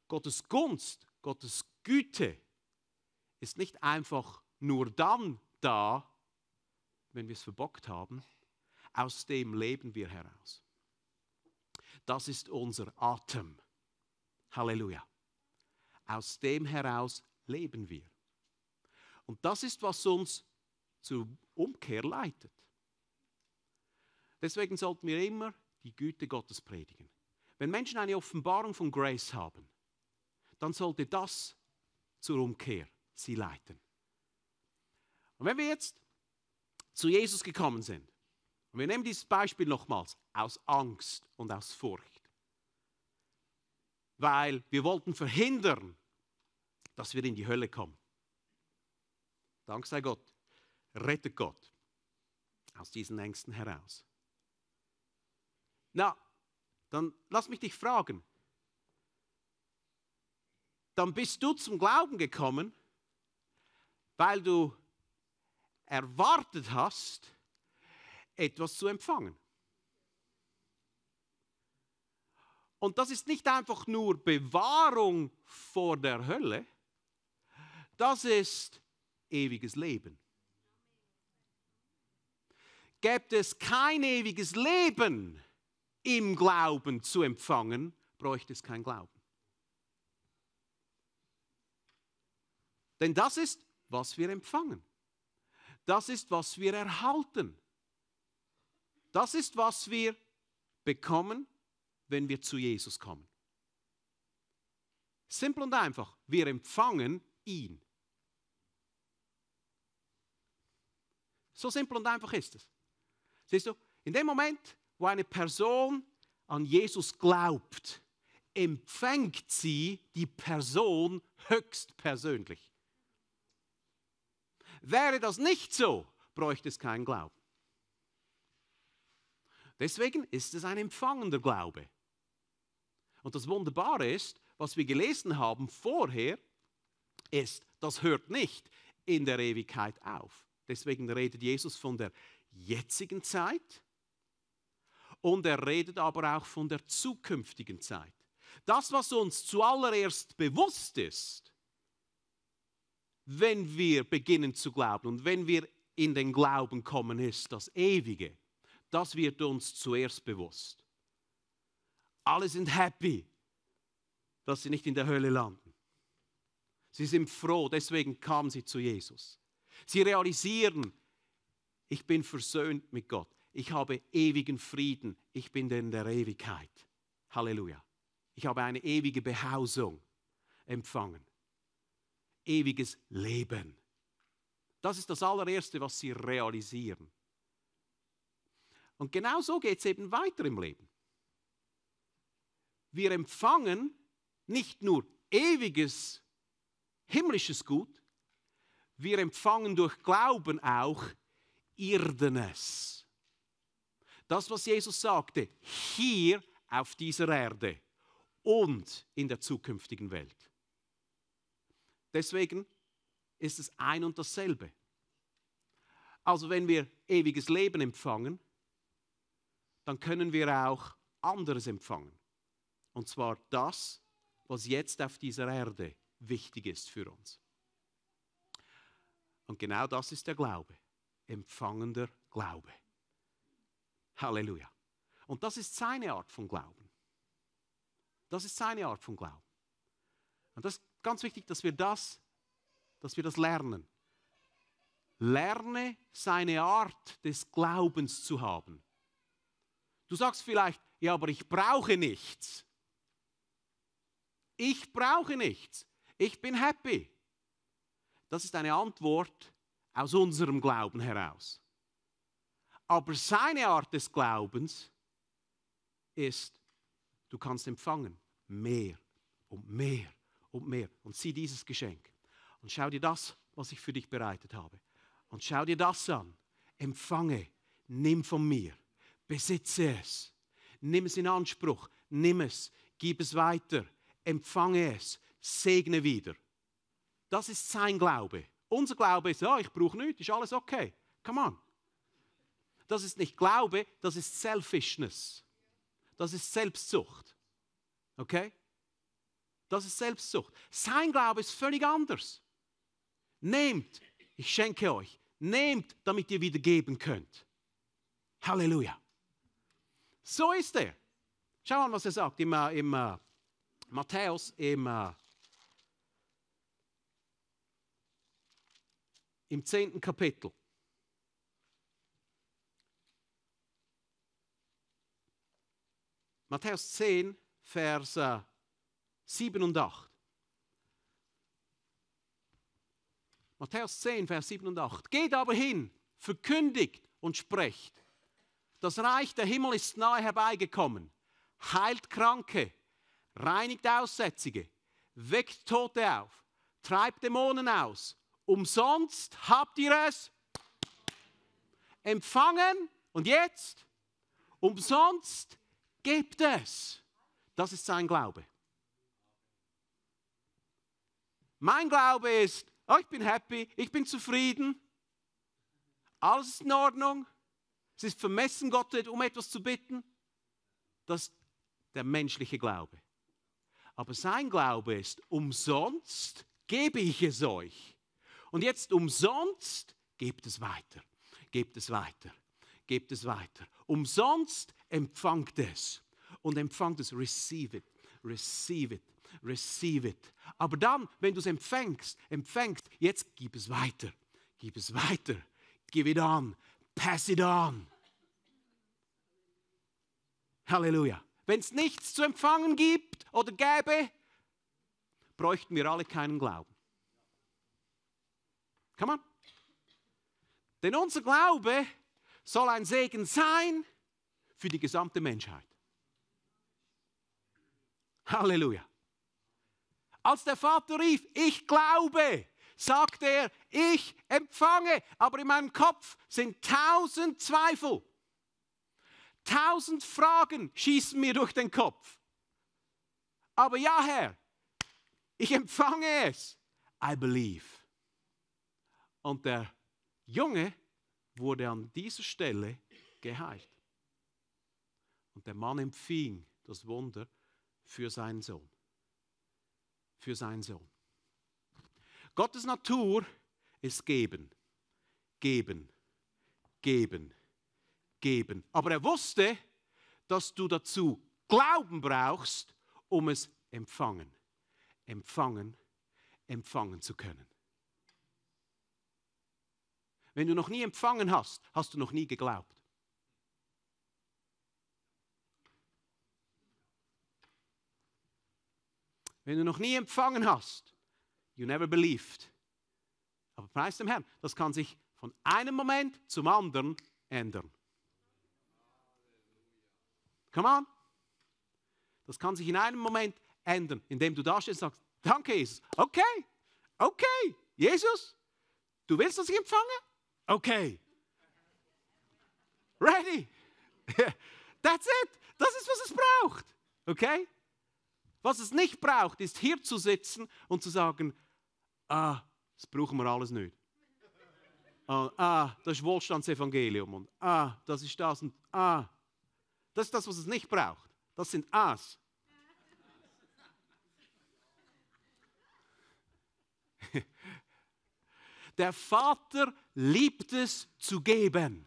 Gottes Gunst, Gottes Güte ist nicht einfach nur dann da, wenn wir es verbockt haben. Aus dem leben wir heraus. Das ist unser Atem. Halleluja. Aus dem heraus leben wir. Und das ist, was uns zur Umkehr leitet. Deswegen sollten wir immer die Güte Gottes predigen. Wenn Menschen eine Offenbarung von Grace haben, dann sollte das zur Umkehr sie leiten. Und wenn wir jetzt zu Jesus gekommen sind, und wir nehmen dieses Beispiel nochmals aus Angst und aus Furcht, weil wir wollten verhindern, dass wir in die Hölle kommen. Dank sei Gott, rettet Gott aus diesen Ängsten heraus. Na, dann lass mich dich fragen. Dann bist du zum Glauben gekommen, weil du erwartet hast, etwas zu empfangen. Und das ist nicht einfach nur Bewahrung vor der Hölle, das ist ewiges Leben. Gibt es kein ewiges Leben im Glauben zu empfangen, bräuchte es kein Glauben. Denn das ist, was wir empfangen. Das ist, was wir erhalten. Das ist, was wir bekommen wenn wir zu Jesus kommen. Simpel und einfach, wir empfangen ihn. So simpel und einfach ist es. Siehst du, in dem Moment, wo eine Person an Jesus glaubt, empfängt sie die Person höchstpersönlich. Wäre das nicht so, bräuchte es keinen Glauben. Deswegen ist es ein empfangender Glaube. Und das Wunderbare ist, was wir gelesen haben vorher, ist, das hört nicht in der Ewigkeit auf. Deswegen redet Jesus von der jetzigen Zeit und er redet aber auch von der zukünftigen Zeit. Das, was uns zuallererst bewusst ist, wenn wir beginnen zu glauben und wenn wir in den Glauben kommen, ist das Ewige. Das wird uns zuerst bewusst. Alle sind happy, dass sie nicht in der Hölle landen. Sie sind froh, deswegen kamen sie zu Jesus. Sie realisieren, ich bin versöhnt mit Gott. Ich habe ewigen Frieden. Ich bin in der Ewigkeit. Halleluja. Ich habe eine ewige Behausung empfangen. Ewiges Leben. Das ist das allererste, was sie realisieren. Und genau so geht es eben weiter im Leben. Wir empfangen nicht nur ewiges himmlisches Gut, wir empfangen durch Glauben auch irdenes. Das, was Jesus sagte, hier auf dieser Erde und in der zukünftigen Welt. Deswegen ist es ein und dasselbe. Also wenn wir ewiges Leben empfangen, dann können wir auch anderes empfangen. Und zwar das, was jetzt auf dieser Erde wichtig ist für uns. Und genau das ist der Glaube. Empfangender Glaube. Halleluja. Und das ist seine Art von Glauben. Das ist seine Art von Glauben. Und das ist ganz wichtig, dass wir das, dass wir das lernen. Lerne seine Art des Glaubens zu haben. Du sagst vielleicht, ja, aber ich brauche nichts. Ich brauche nichts. Ich bin happy. Das ist eine Antwort aus unserem Glauben heraus. Aber seine Art des Glaubens ist, du kannst empfangen mehr und mehr und mehr. Und sieh dieses Geschenk. Und schau dir das, was ich für dich bereitet habe. Und schau dir das an. Empfange, nimm von mir. Besitze es. Nimm es in Anspruch. Nimm es. Gib es weiter. Empfange es. Segne wieder. Das ist sein Glaube. Unser Glaube ist, oh, ich brauche nichts, ist alles okay. Come on. Das ist nicht Glaube, das ist Selfishness. Das ist Selbstsucht. Okay? Das ist Selbstsucht. Sein Glaube ist völlig anders. Nehmt, ich schenke euch, nehmt, damit ihr wieder geben könnt. Halleluja. So ist er. Schau an, was er sagt im, äh, im äh, Matthäus, im, äh, im 10. Kapitel. Matthäus 10, Vers 7 und 8. Matthäus 10, Vers 7 und 8. Geht aber hin, verkündigt und sprecht. Das Reich der Himmel ist nahe herbeigekommen. Heilt Kranke, reinigt Aussätzige, weckt Tote auf, treibt Dämonen aus. Umsonst habt ihr es empfangen und jetzt umsonst gebt es. Das ist sein Glaube. Mein Glaube ist, oh, ich bin happy, ich bin zufrieden, alles ist in Ordnung. Es ist vermessen, Gott um etwas zu bitten. Das ist der menschliche Glaube. Aber sein Glaube ist, umsonst gebe ich es euch. Und jetzt umsonst gebt es weiter, gebt es weiter, gebt es weiter. Umsonst empfangt es und empfangt es, receive it, receive it, receive it. Aber dann, wenn du es empfängst, empfängst, jetzt gib es weiter, gib es weiter, gib es an, pass it on. Halleluja. Wenn es nichts zu empfangen gibt oder gäbe, bräuchten wir alle keinen Glauben. Kann on. Denn unser Glaube soll ein Segen sein für die gesamte Menschheit. Halleluja. Als der Vater rief, ich glaube, sagt er, ich empfange, aber in meinem Kopf sind tausend Zweifel. Tausend Fragen schießen mir durch den Kopf. Aber ja, Herr, ich empfange es. I believe. Und der Junge wurde an dieser Stelle geheilt. Und der Mann empfing das Wunder für seinen Sohn. Für seinen Sohn. Gottes Natur ist geben, geben, geben, geben. Aber er wusste, dass du dazu Glauben brauchst, um es empfangen, empfangen, empfangen zu können. Wenn du noch nie empfangen hast, hast du noch nie geglaubt. Wenn du noch nie empfangen hast, you never believed. Aber preis dem Herrn, das kann sich von einem Moment zum anderen ändern. Come on. Das kann sich in einem Moment ändern, indem du da stehst und sagst, danke Jesus. Okay, okay, Jesus, du willst, dass ich empfange? Okay. Ready. That's it. Das ist, was es braucht. Okay? Was es nicht braucht, ist hier zu sitzen und zu sagen, ah, das brauchen wir alles nicht. Ah, ah, das ist Wohlstandsevangelium und ah, das ist das und ah. Das ist das, was es nicht braucht. Das sind A's. Der Vater liebt es zu geben.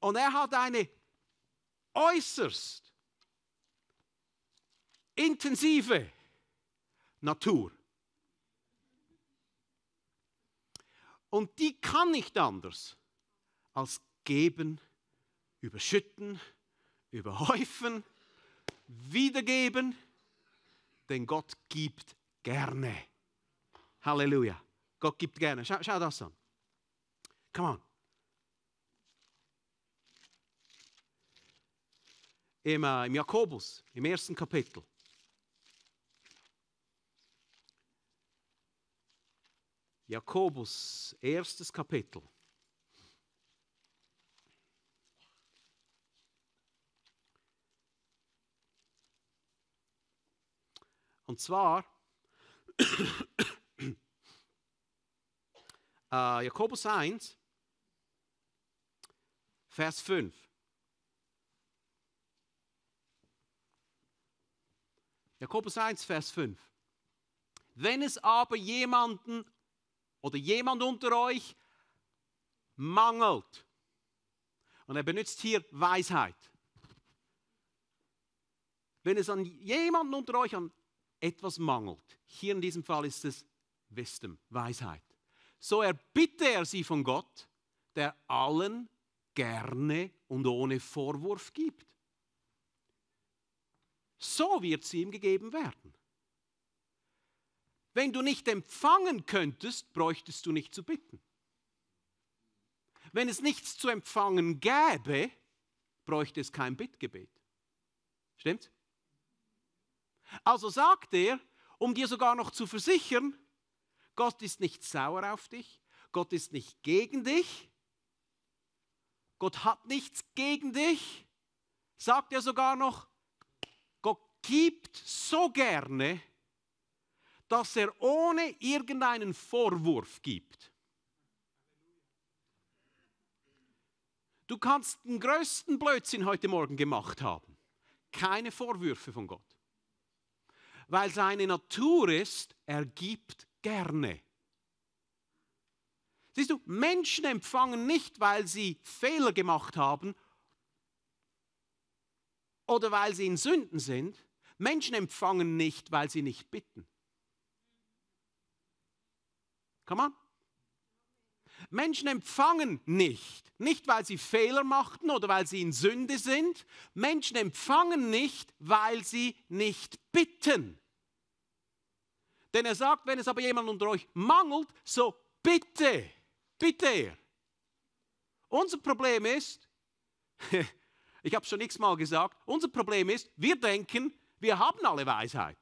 Und er hat eine äußerst intensive Natur. Und die kann nicht anders als geben, überschütten, überhäufen, wiedergeben, denn Gott gibt gerne. Halleluja. Gott gibt gerne. Schau, schau das an. Come on. Im, äh, Im Jakobus, im ersten Kapitel. Jakobus, erstes Kapitel. Und zwar, äh, Jakobus 1, Vers 5. Jakobus 1, Vers 5. Wenn es aber jemanden oder jemand unter euch mangelt. Und er benutzt hier Weisheit. Wenn es an jemanden unter euch an etwas mangelt, hier in diesem Fall ist es Wisdom, Weisheit, so erbitte er sie von Gott, der allen gerne und ohne Vorwurf gibt. So wird sie ihm gegeben werden. Wenn du nicht empfangen könntest, bräuchtest du nicht zu bitten. Wenn es nichts zu empfangen gäbe, bräuchte es kein Bittgebet. Stimmt's? Also sagt er, um dir sogar noch zu versichern, Gott ist nicht sauer auf dich, Gott ist nicht gegen dich, Gott hat nichts gegen dich, sagt er sogar noch, Gott gibt so gerne, dass er ohne irgendeinen Vorwurf gibt. Du kannst den größten Blödsinn heute Morgen gemacht haben. Keine Vorwürfe von Gott. Weil seine Natur ist, er gibt gerne. Siehst du, Menschen empfangen nicht, weil sie Fehler gemacht haben oder weil sie in Sünden sind. Menschen empfangen nicht, weil sie nicht bitten. Come on. Menschen empfangen nicht, nicht weil sie Fehler machten oder weil sie in Sünde sind. Menschen empfangen nicht, weil sie nicht bitten. Denn er sagt, wenn es aber jemand unter euch mangelt, so bitte, bitte er. Unser Problem ist, ich habe es schon x-mal gesagt, unser Problem ist, wir denken, wir haben alle Weisheit.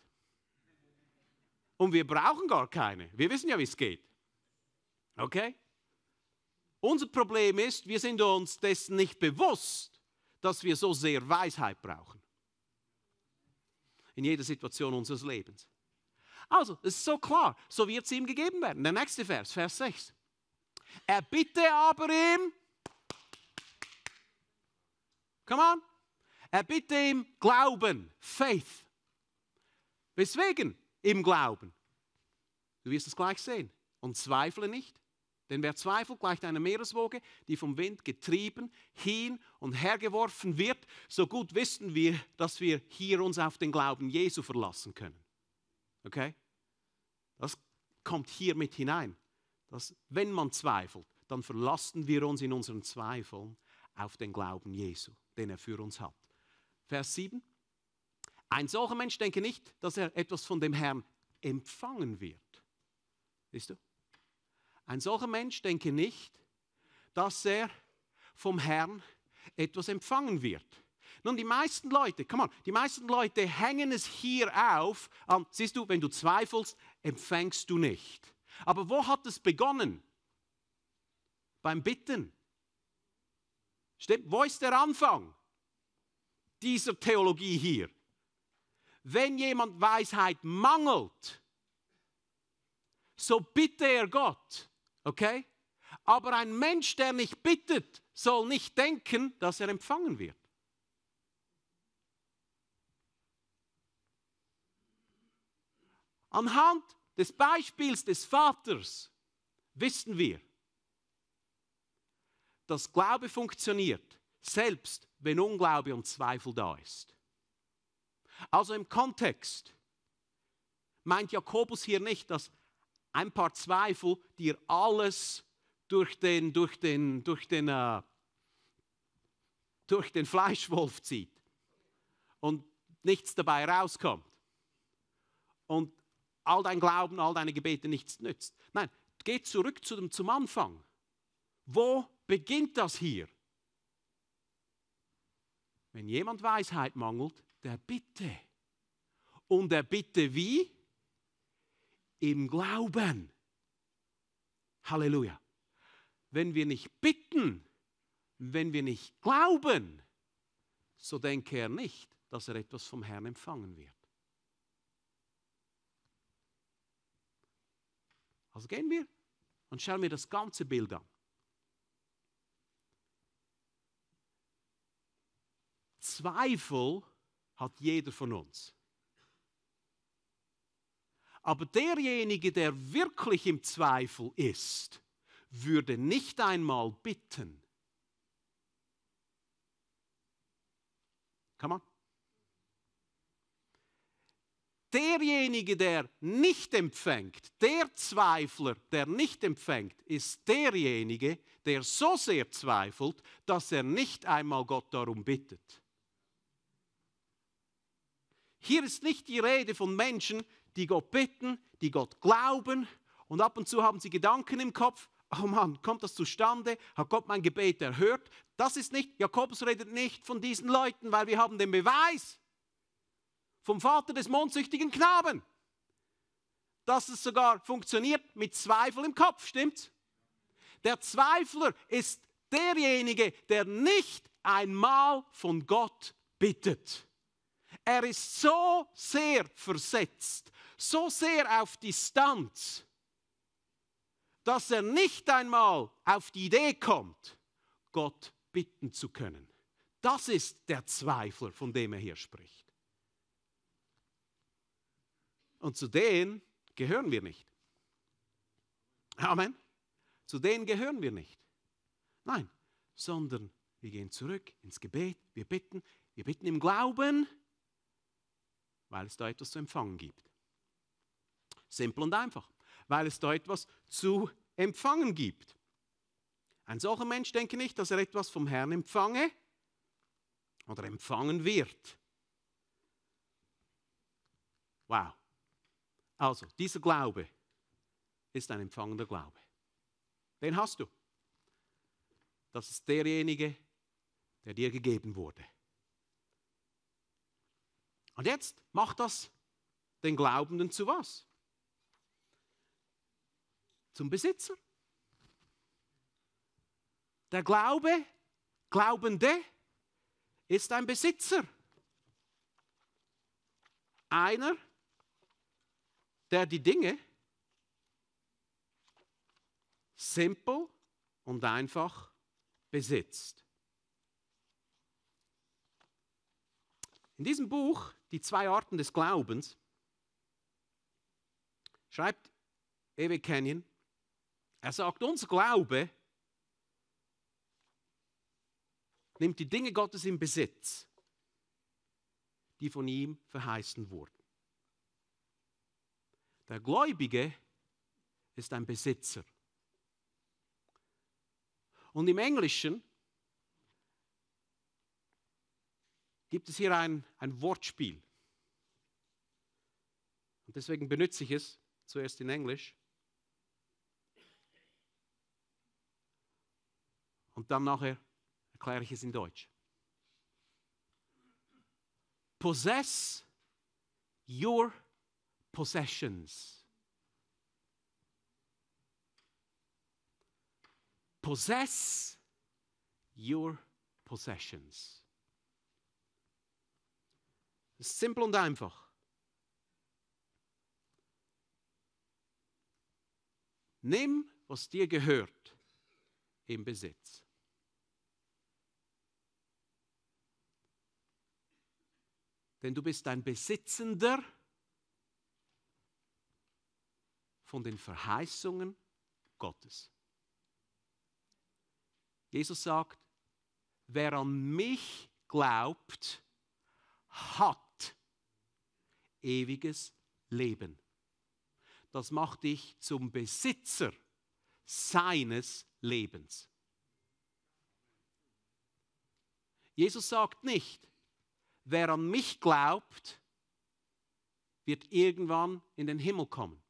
Und wir brauchen gar keine. Wir wissen ja, wie es geht. Okay? Unser Problem ist, wir sind uns dessen nicht bewusst, dass wir so sehr Weisheit brauchen. In jeder Situation unseres Lebens. Also, es ist so klar, so wird es ihm gegeben werden. Der nächste Vers, Vers 6. Er bitte aber ihm, come on, er bitte ihm Glauben, Faith. Weswegen? Im Glauben. Du wirst es gleich sehen. Und zweifle nicht, denn wer zweifelt, gleicht einer Meereswoge, die vom Wind getrieben hin und her geworfen wird. So gut wissen wir, dass wir hier uns auf den Glauben Jesu verlassen können. Okay? Das kommt hier mit hinein. Dass, wenn man zweifelt, dann verlassen wir uns in unseren Zweifeln auf den Glauben Jesu, den er für uns hat. Vers 7. Ein solcher Mensch denke nicht, dass er etwas von dem Herrn empfangen wird. Siehst du? Ein solcher Mensch denke nicht, dass er vom Herrn etwas empfangen wird. Nun, die meisten Leute, come on, die meisten Leute hängen es hier auf, an, ah, siehst du, wenn du zweifelst, empfängst du nicht. Aber wo hat es begonnen? Beim Bitten. Stimmt, wo ist der Anfang dieser Theologie hier? Wenn jemand Weisheit mangelt, so bitte er Gott Okay? Aber ein Mensch, der nicht bittet, soll nicht denken, dass er empfangen wird. Anhand des Beispiels des Vaters wissen wir, dass Glaube funktioniert, selbst wenn Unglaube und Zweifel da ist. Also im Kontext meint Jakobus hier nicht, dass ein paar Zweifel dir alles durch den, durch den, durch den, äh, durch den Fleischwolf zieht und nichts dabei rauskommt und all dein Glauben, all deine Gebete nichts nützt. Nein, geh zurück zu dem, zum Anfang. Wo beginnt das hier? Wenn jemand Weisheit mangelt, der bitte. Und er bitte wie? im Glauben. Halleluja. Wenn wir nicht bitten, wenn wir nicht glauben, so denke er nicht, dass er etwas vom Herrn empfangen wird. Also gehen wir und schauen wir das ganze Bild an. Zweifel hat jeder von uns. Aber derjenige, der wirklich im Zweifel ist, würde nicht einmal bitten. Come on. Derjenige, der nicht empfängt, der Zweifler, der nicht empfängt, ist derjenige, der so sehr zweifelt, dass er nicht einmal Gott darum bittet. Hier ist nicht die Rede von Menschen, die Gott bitten, die Gott glauben. Und ab und zu haben sie Gedanken im Kopf. Oh Mann, kommt das zustande? Hat Gott mein Gebet erhört? Das ist nicht, Jakobus redet nicht von diesen Leuten, weil wir haben den Beweis vom Vater des mondsüchtigen Knaben, dass es sogar funktioniert mit Zweifel im Kopf, stimmt's? Der Zweifler ist derjenige, der nicht einmal von Gott bittet. Er ist so sehr versetzt so sehr auf Distanz, dass er nicht einmal auf die Idee kommt, Gott bitten zu können. Das ist der Zweifler, von dem er hier spricht. Und zu denen gehören wir nicht. Amen. Zu denen gehören wir nicht. Nein, sondern wir gehen zurück ins Gebet, wir bitten, wir bitten im Glauben, weil es da etwas zu empfangen gibt. Simpel und einfach, weil es da etwas zu empfangen gibt. Ein solcher Mensch denke nicht, dass er etwas vom Herrn empfange oder empfangen wird. Wow. Also, dieser Glaube ist ein empfangender Glaube. Den hast du. Das ist derjenige, der dir gegeben wurde. Und jetzt macht das den Glaubenden zu was? zum Besitzer. Der Glaube, Glaubende, ist ein Besitzer. Einer, der die Dinge simpel und einfach besitzt. In diesem Buch, Die zwei Arten des Glaubens, schreibt Ewe Canyon, er sagt, unser Glaube nimmt die Dinge Gottes in Besitz, die von ihm verheißen wurden. Der Gläubige ist ein Besitzer. Und im Englischen gibt es hier ein, ein Wortspiel. Und deswegen benutze ich es zuerst in Englisch. Und dann nachher erkläre ich es in Deutsch. Possess your possessions. Possess your possessions. simpel und einfach. Nimm, was dir gehört, im Besitz. Denn du bist ein Besitzender von den Verheißungen Gottes. Jesus sagt, wer an mich glaubt, hat ewiges Leben. Das macht dich zum Besitzer seines Lebens. Jesus sagt nicht, wer an mich glaubt, wird irgendwann in den Himmel kommen.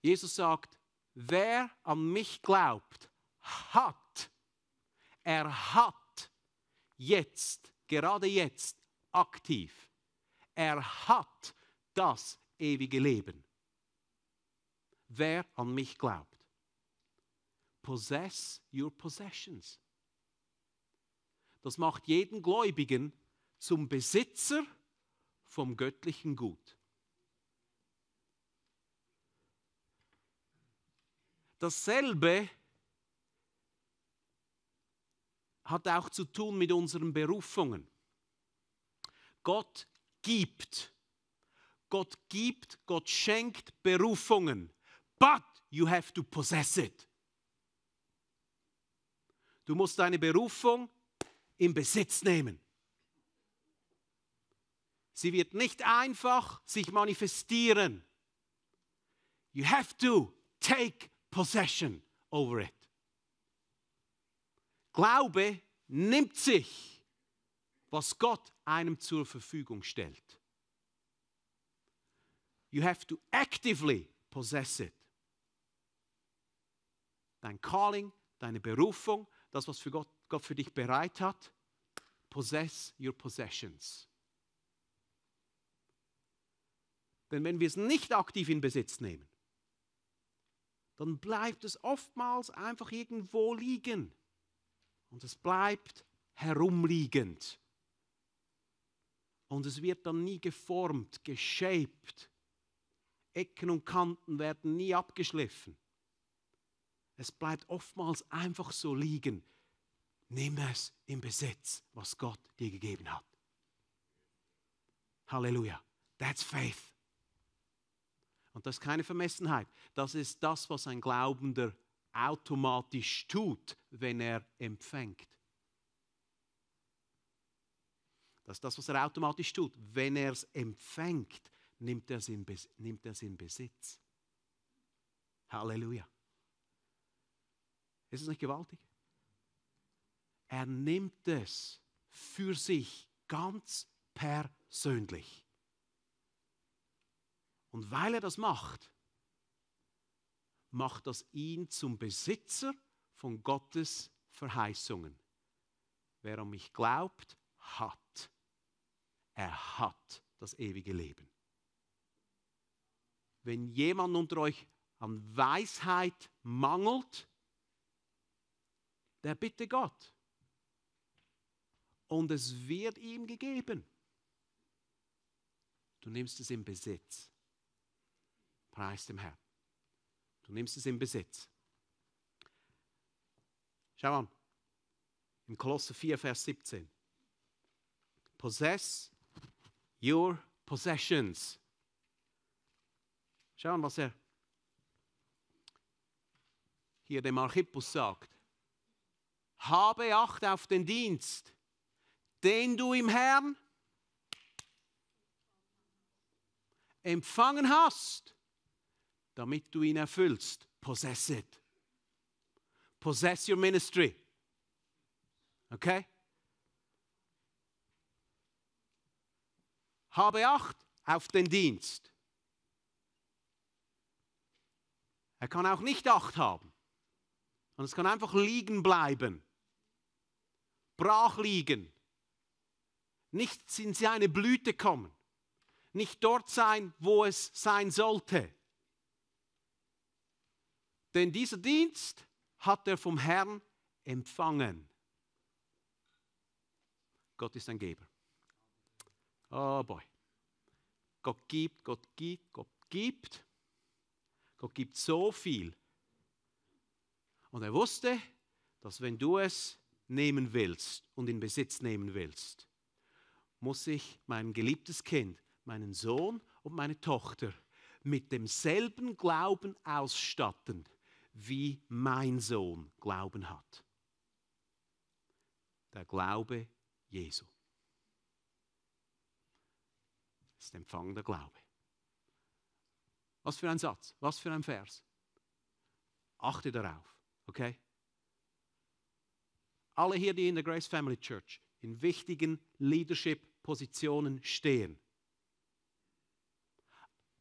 Jesus sagt, wer an mich glaubt, hat, er hat jetzt, gerade jetzt, aktiv, er hat das ewige Leben. Wer an mich glaubt. Possess your possessions. Das macht jeden Gläubigen zum Besitzer vom göttlichen Gut. Dasselbe hat auch zu tun mit unseren Berufungen. Gott gibt. Gott gibt, Gott schenkt Berufungen. But you have to possess it. Du musst deine Berufung in Besitz nehmen. Sie wird nicht einfach sich manifestieren. You have to take possession over it. Glaube nimmt sich, was Gott einem zur Verfügung stellt. You have to actively possess it. Dein Calling, deine Berufung, das, was für Gott, Gott für dich bereit hat, possess your possessions. Denn wenn wir es nicht aktiv in Besitz nehmen, dann bleibt es oftmals einfach irgendwo liegen. Und es bleibt herumliegend. Und es wird dann nie geformt, geshaped. Ecken und Kanten werden nie abgeschliffen. Es bleibt oftmals einfach so liegen. Nimm es in Besitz, was Gott dir gegeben hat. Halleluja. That's faith. Und das ist keine Vermessenheit. Das ist das, was ein Glaubender automatisch tut, wenn er empfängt. Das ist das, was er automatisch tut. Wenn er es empfängt, nimmt er es in, nimmt es in Besitz. Halleluja. Ist es nicht gewaltig? Er nimmt es für sich ganz persönlich. Und weil er das macht, macht das ihn zum Besitzer von Gottes Verheißungen. Wer an mich glaubt, hat. Er hat das ewige Leben. Wenn jemand unter euch an Weisheit mangelt, der bitte Gott. Und es wird ihm gegeben. Du nimmst es im Besitz. Preis dem Herrn. Du nimmst es in Besitz. Schau an, im Kolosse 4, Vers 17. Possess your possessions. Schau an, was er hier dem Archippus sagt. Habe Acht auf den Dienst, den du im Herrn empfangen hast damit du ihn erfüllst. Possess it. Possess your ministry. Okay? Habe Acht auf den Dienst. Er kann auch nicht Acht haben. Und es kann einfach liegen bleiben. Brach liegen. Nicht in seine Blüte kommen. Nicht dort sein, wo es sein sollte. Denn dieser Dienst hat er vom Herrn empfangen. Gott ist ein Geber. Oh boy. Gott gibt, Gott gibt, Gott gibt. Gott gibt so viel. Und er wusste, dass wenn du es nehmen willst und in Besitz nehmen willst, muss ich mein geliebtes Kind, meinen Sohn und meine Tochter mit demselben Glauben ausstatten, wie mein Sohn Glauben hat. Der Glaube Jesu. Das ist Empfang der Glaube. Was für ein Satz, was für ein Vers. Achte darauf, okay? Alle hier, die in der Grace Family Church in wichtigen Leadership-Positionen stehen,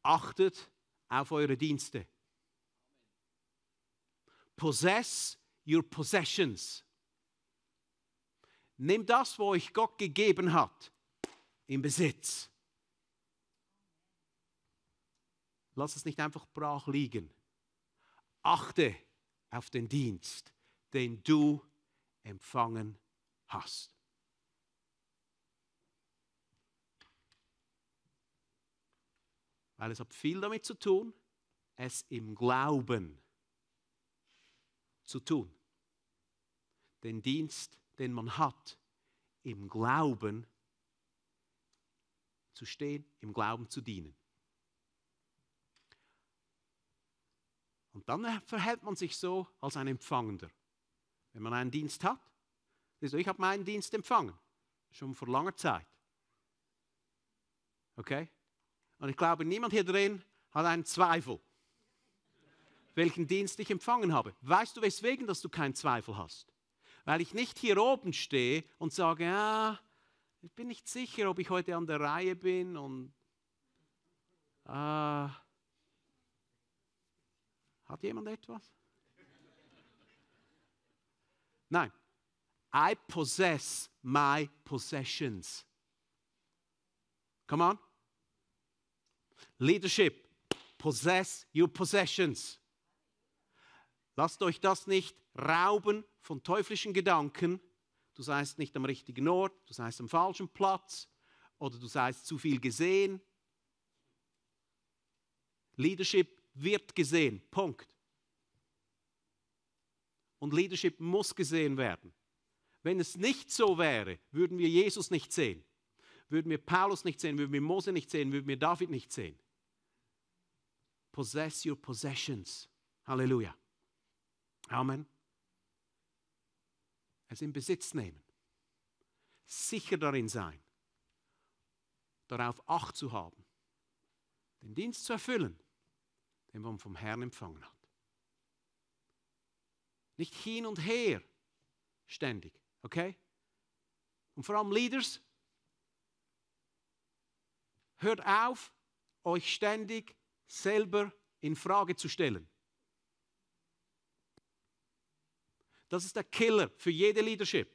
achtet auf eure Dienste Possess your possessions. Nimm das, was euch Gott gegeben hat, in Besitz. Lass es nicht einfach brach liegen. Achte auf den Dienst, den du empfangen hast. Weil es hat viel damit zu tun, es im Glauben zu zu tun. Den Dienst, den man hat, im Glauben zu stehen, im Glauben zu dienen. Und dann verhält man sich so als ein Empfangender. Wenn man einen Dienst hat, ist so, ich habe meinen Dienst empfangen, schon vor langer Zeit. Okay? Und ich glaube, niemand hier drin hat einen Zweifel welchen Dienst ich empfangen habe. Weißt du, weswegen, dass du keinen Zweifel hast? Weil ich nicht hier oben stehe und sage, ja, ah, ich bin nicht sicher, ob ich heute an der Reihe bin und äh, hat jemand etwas? Nein, I possess my possessions. Come on. Leadership, possess your possessions. Lasst euch das nicht rauben von teuflischen Gedanken. Du seist nicht am richtigen Ort, du seist am falschen Platz oder du seist zu viel gesehen. Leadership wird gesehen, Punkt. Und Leadership muss gesehen werden. Wenn es nicht so wäre, würden wir Jesus nicht sehen, würden wir Paulus nicht sehen, würden wir Mose nicht sehen, würden wir David nicht sehen. Possess your possessions. Halleluja. Amen. Es in Besitz nehmen. Sicher darin sein. Darauf Acht zu haben. Den Dienst zu erfüllen, den man vom Herrn empfangen hat. Nicht hin und her ständig, okay? Und vor allem Leaders, hört auf, euch ständig selber in Frage zu stellen. Das ist der Killer für jede Leadership.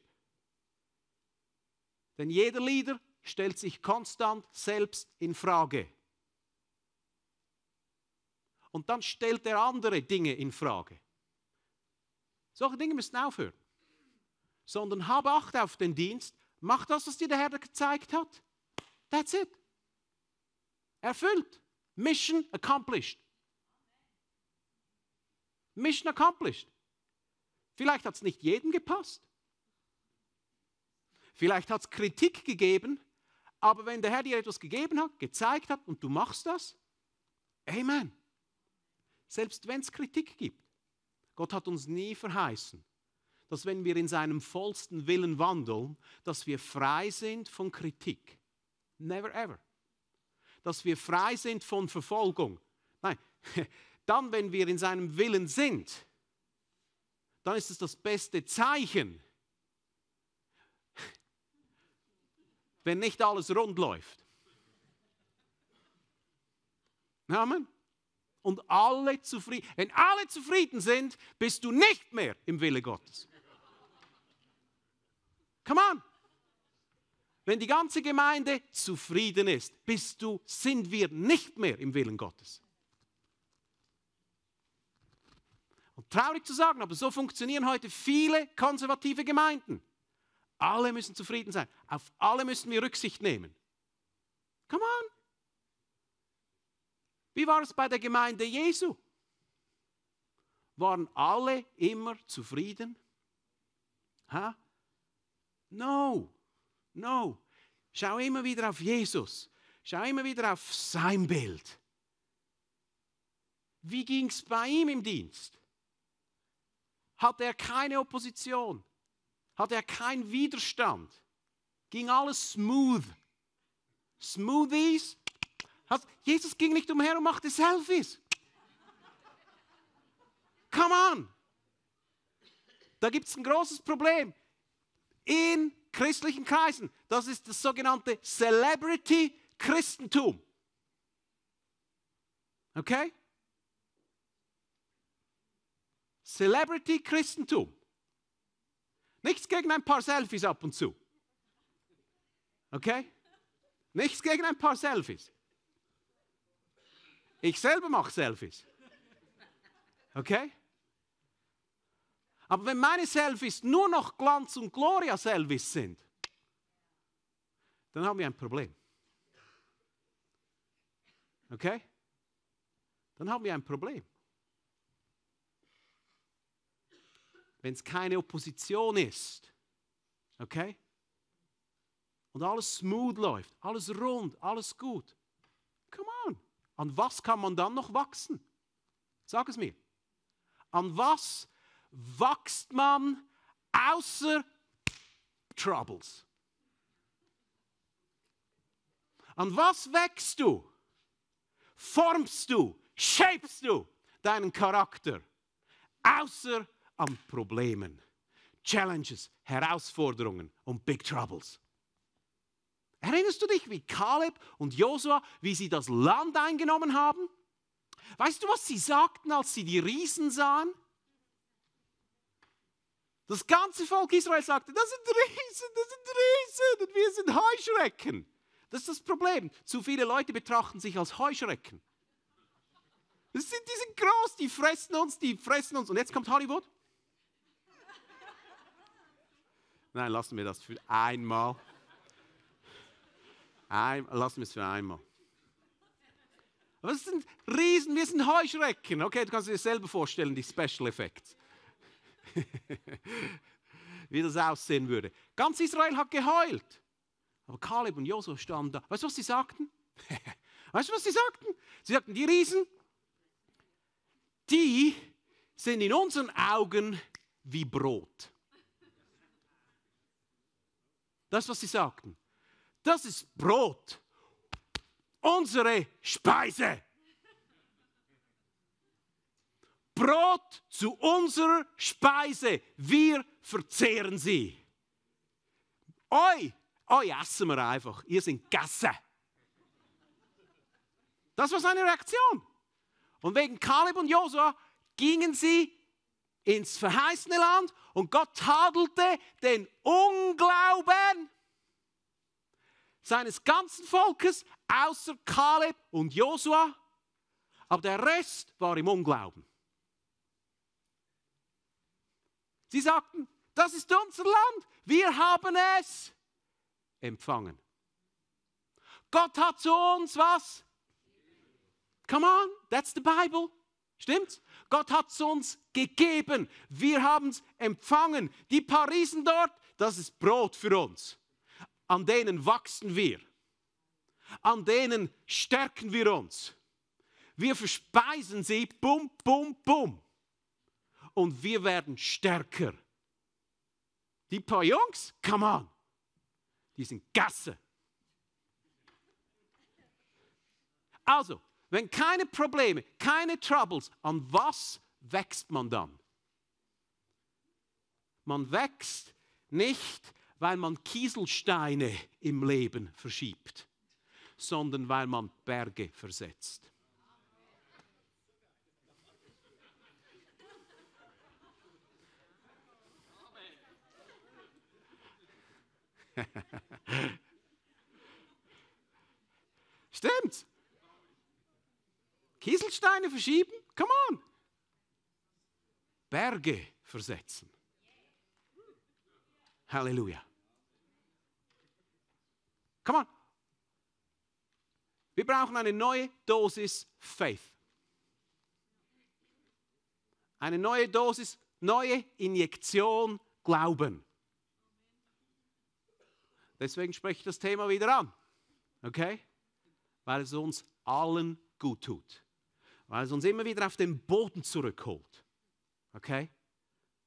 Denn jeder Leader stellt sich konstant selbst in Frage. Und dann stellt er andere Dinge in Frage. Solche Dinge müssen aufhören. Sondern hab Acht auf den Dienst, mach das, was dir der Herr gezeigt hat. That's it. Erfüllt. Mission accomplished. Mission accomplished. Vielleicht hat es nicht jedem gepasst. Vielleicht hat es Kritik gegeben. Aber wenn der Herr dir etwas gegeben hat, gezeigt hat und du machst das, Amen. Selbst wenn es Kritik gibt. Gott hat uns nie verheißen, dass wenn wir in seinem vollsten Willen wandeln, dass wir frei sind von Kritik. Never ever. Dass wir frei sind von Verfolgung. Nein, dann, wenn wir in seinem Willen sind, dann ist es das beste Zeichen, wenn nicht alles rund läuft. Amen. Und alle zufrieden. Wenn alle zufrieden sind, bist du nicht mehr im Wille Gottes. Come on. Wenn die ganze Gemeinde zufrieden ist, bist du, sind wir nicht mehr im Willen Gottes. Traurig zu sagen, aber so funktionieren heute viele konservative Gemeinden. Alle müssen zufrieden sein. Auf alle müssen wir Rücksicht nehmen. Come on. Wie war es bei der Gemeinde Jesu? Waren alle immer zufrieden? Ha? No, no. Schau immer wieder auf Jesus. Schau immer wieder auf sein Bild. Wie ging es bei ihm im Dienst? hatte er keine Opposition, hatte er keinen Widerstand, ging alles smooth. Smoothies. Jesus ging nicht umher und machte Selfies. Come on. Da gibt es ein großes Problem in christlichen Kreisen. Das ist das sogenannte Celebrity Christentum. Okay? Celebrity-Christentum. Nichts gegen ein paar Selfies ab und zu. Okay? Nichts gegen ein paar Selfies. Ich selber mache Selfies. Okay? Aber wenn meine Selfies nur noch Glanz- und Gloria-Selfies sind, dann haben wir ein Problem. Okay? Dann haben wir ein Problem. wenn es keine Opposition ist. Okay? Und alles smooth läuft, alles rund, alles gut. Come on. An was kann man dann noch wachsen? Sag es mir. An was wächst man außer Troubles? An was wächst du? Formst du? Shapest du deinen Charakter? Außer Troubles? an Problemen, Challenges, Herausforderungen und Big Troubles. Erinnerst du dich, wie Kaleb und Josua, wie sie das Land eingenommen haben? Weißt du, was sie sagten, als sie die Riesen sahen? Das ganze Volk Israel sagte, das sind Riesen, das sind Riesen und wir sind Heuschrecken. Das ist das Problem. Zu viele Leute betrachten sich als Heuschrecken. Das sind, diese sind groß, die fressen uns, die fressen uns. Und jetzt kommt Hollywood. Nein, lassen wir das für einmal. Ein, lassen wir es für einmal. Aber es sind Riesen, wir sind Heuschrecken. Okay, du kannst dir selber vorstellen, die Special Effects. Wie das aussehen würde. Ganz Israel hat geheult. Aber Kaleb und Josua standen da. Weißt du, was sie sagten? weißt du, was sie sagten? Sie sagten, die Riesen, die sind in unseren Augen wie Brot. Das, was sie sagten, das ist Brot, unsere Speise. Brot zu unserer Speise, wir verzehren sie. Euch, euch essen wir einfach, ihr sind Gasse. Das war seine Reaktion. Und wegen Kaleb und Josua gingen sie ins verheißene Land und Gott tadelte den Unglauben seines ganzen Volkes, außer Kaleb und Josua, aber der Rest war im Unglauben. Sie sagten, das ist unser Land, wir haben es empfangen. Gott hat zu uns was? Come on, that's the Bible. Stimmt's? Gott hat es uns gegeben. Wir haben es empfangen. Die Parisen dort, das ist Brot für uns. An denen wachsen wir. An denen stärken wir uns. Wir verspeisen sie, bum, bum, bum. Und wir werden stärker. Die paar Jungs, come on, die sind Gasse. Also, wenn keine Probleme, keine Troubles, an was wächst man dann? Man wächst nicht, weil man Kieselsteine im Leben verschiebt, sondern weil man Berge versetzt. Stimmt. Kieselsteine verschieben? Come on! Berge versetzen. Halleluja. Come on. Wir brauchen eine neue Dosis Faith. Eine neue Dosis, neue Injektion Glauben. Deswegen spreche ich das Thema wieder an. Okay? Weil es uns allen gut tut weil es uns immer wieder auf den Boden zurückholt. Okay?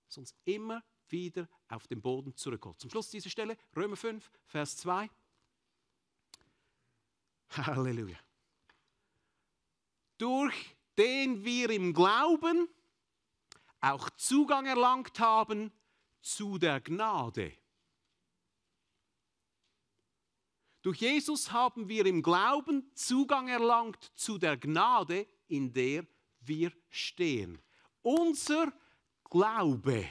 Es uns immer wieder auf den Boden zurückholt. Zum Schluss diese Stelle, Römer 5, Vers 2. Halleluja. Durch den wir im Glauben auch Zugang erlangt haben zu der Gnade. Durch Jesus haben wir im Glauben Zugang erlangt zu der Gnade, in der wir stehen. Unser Glaube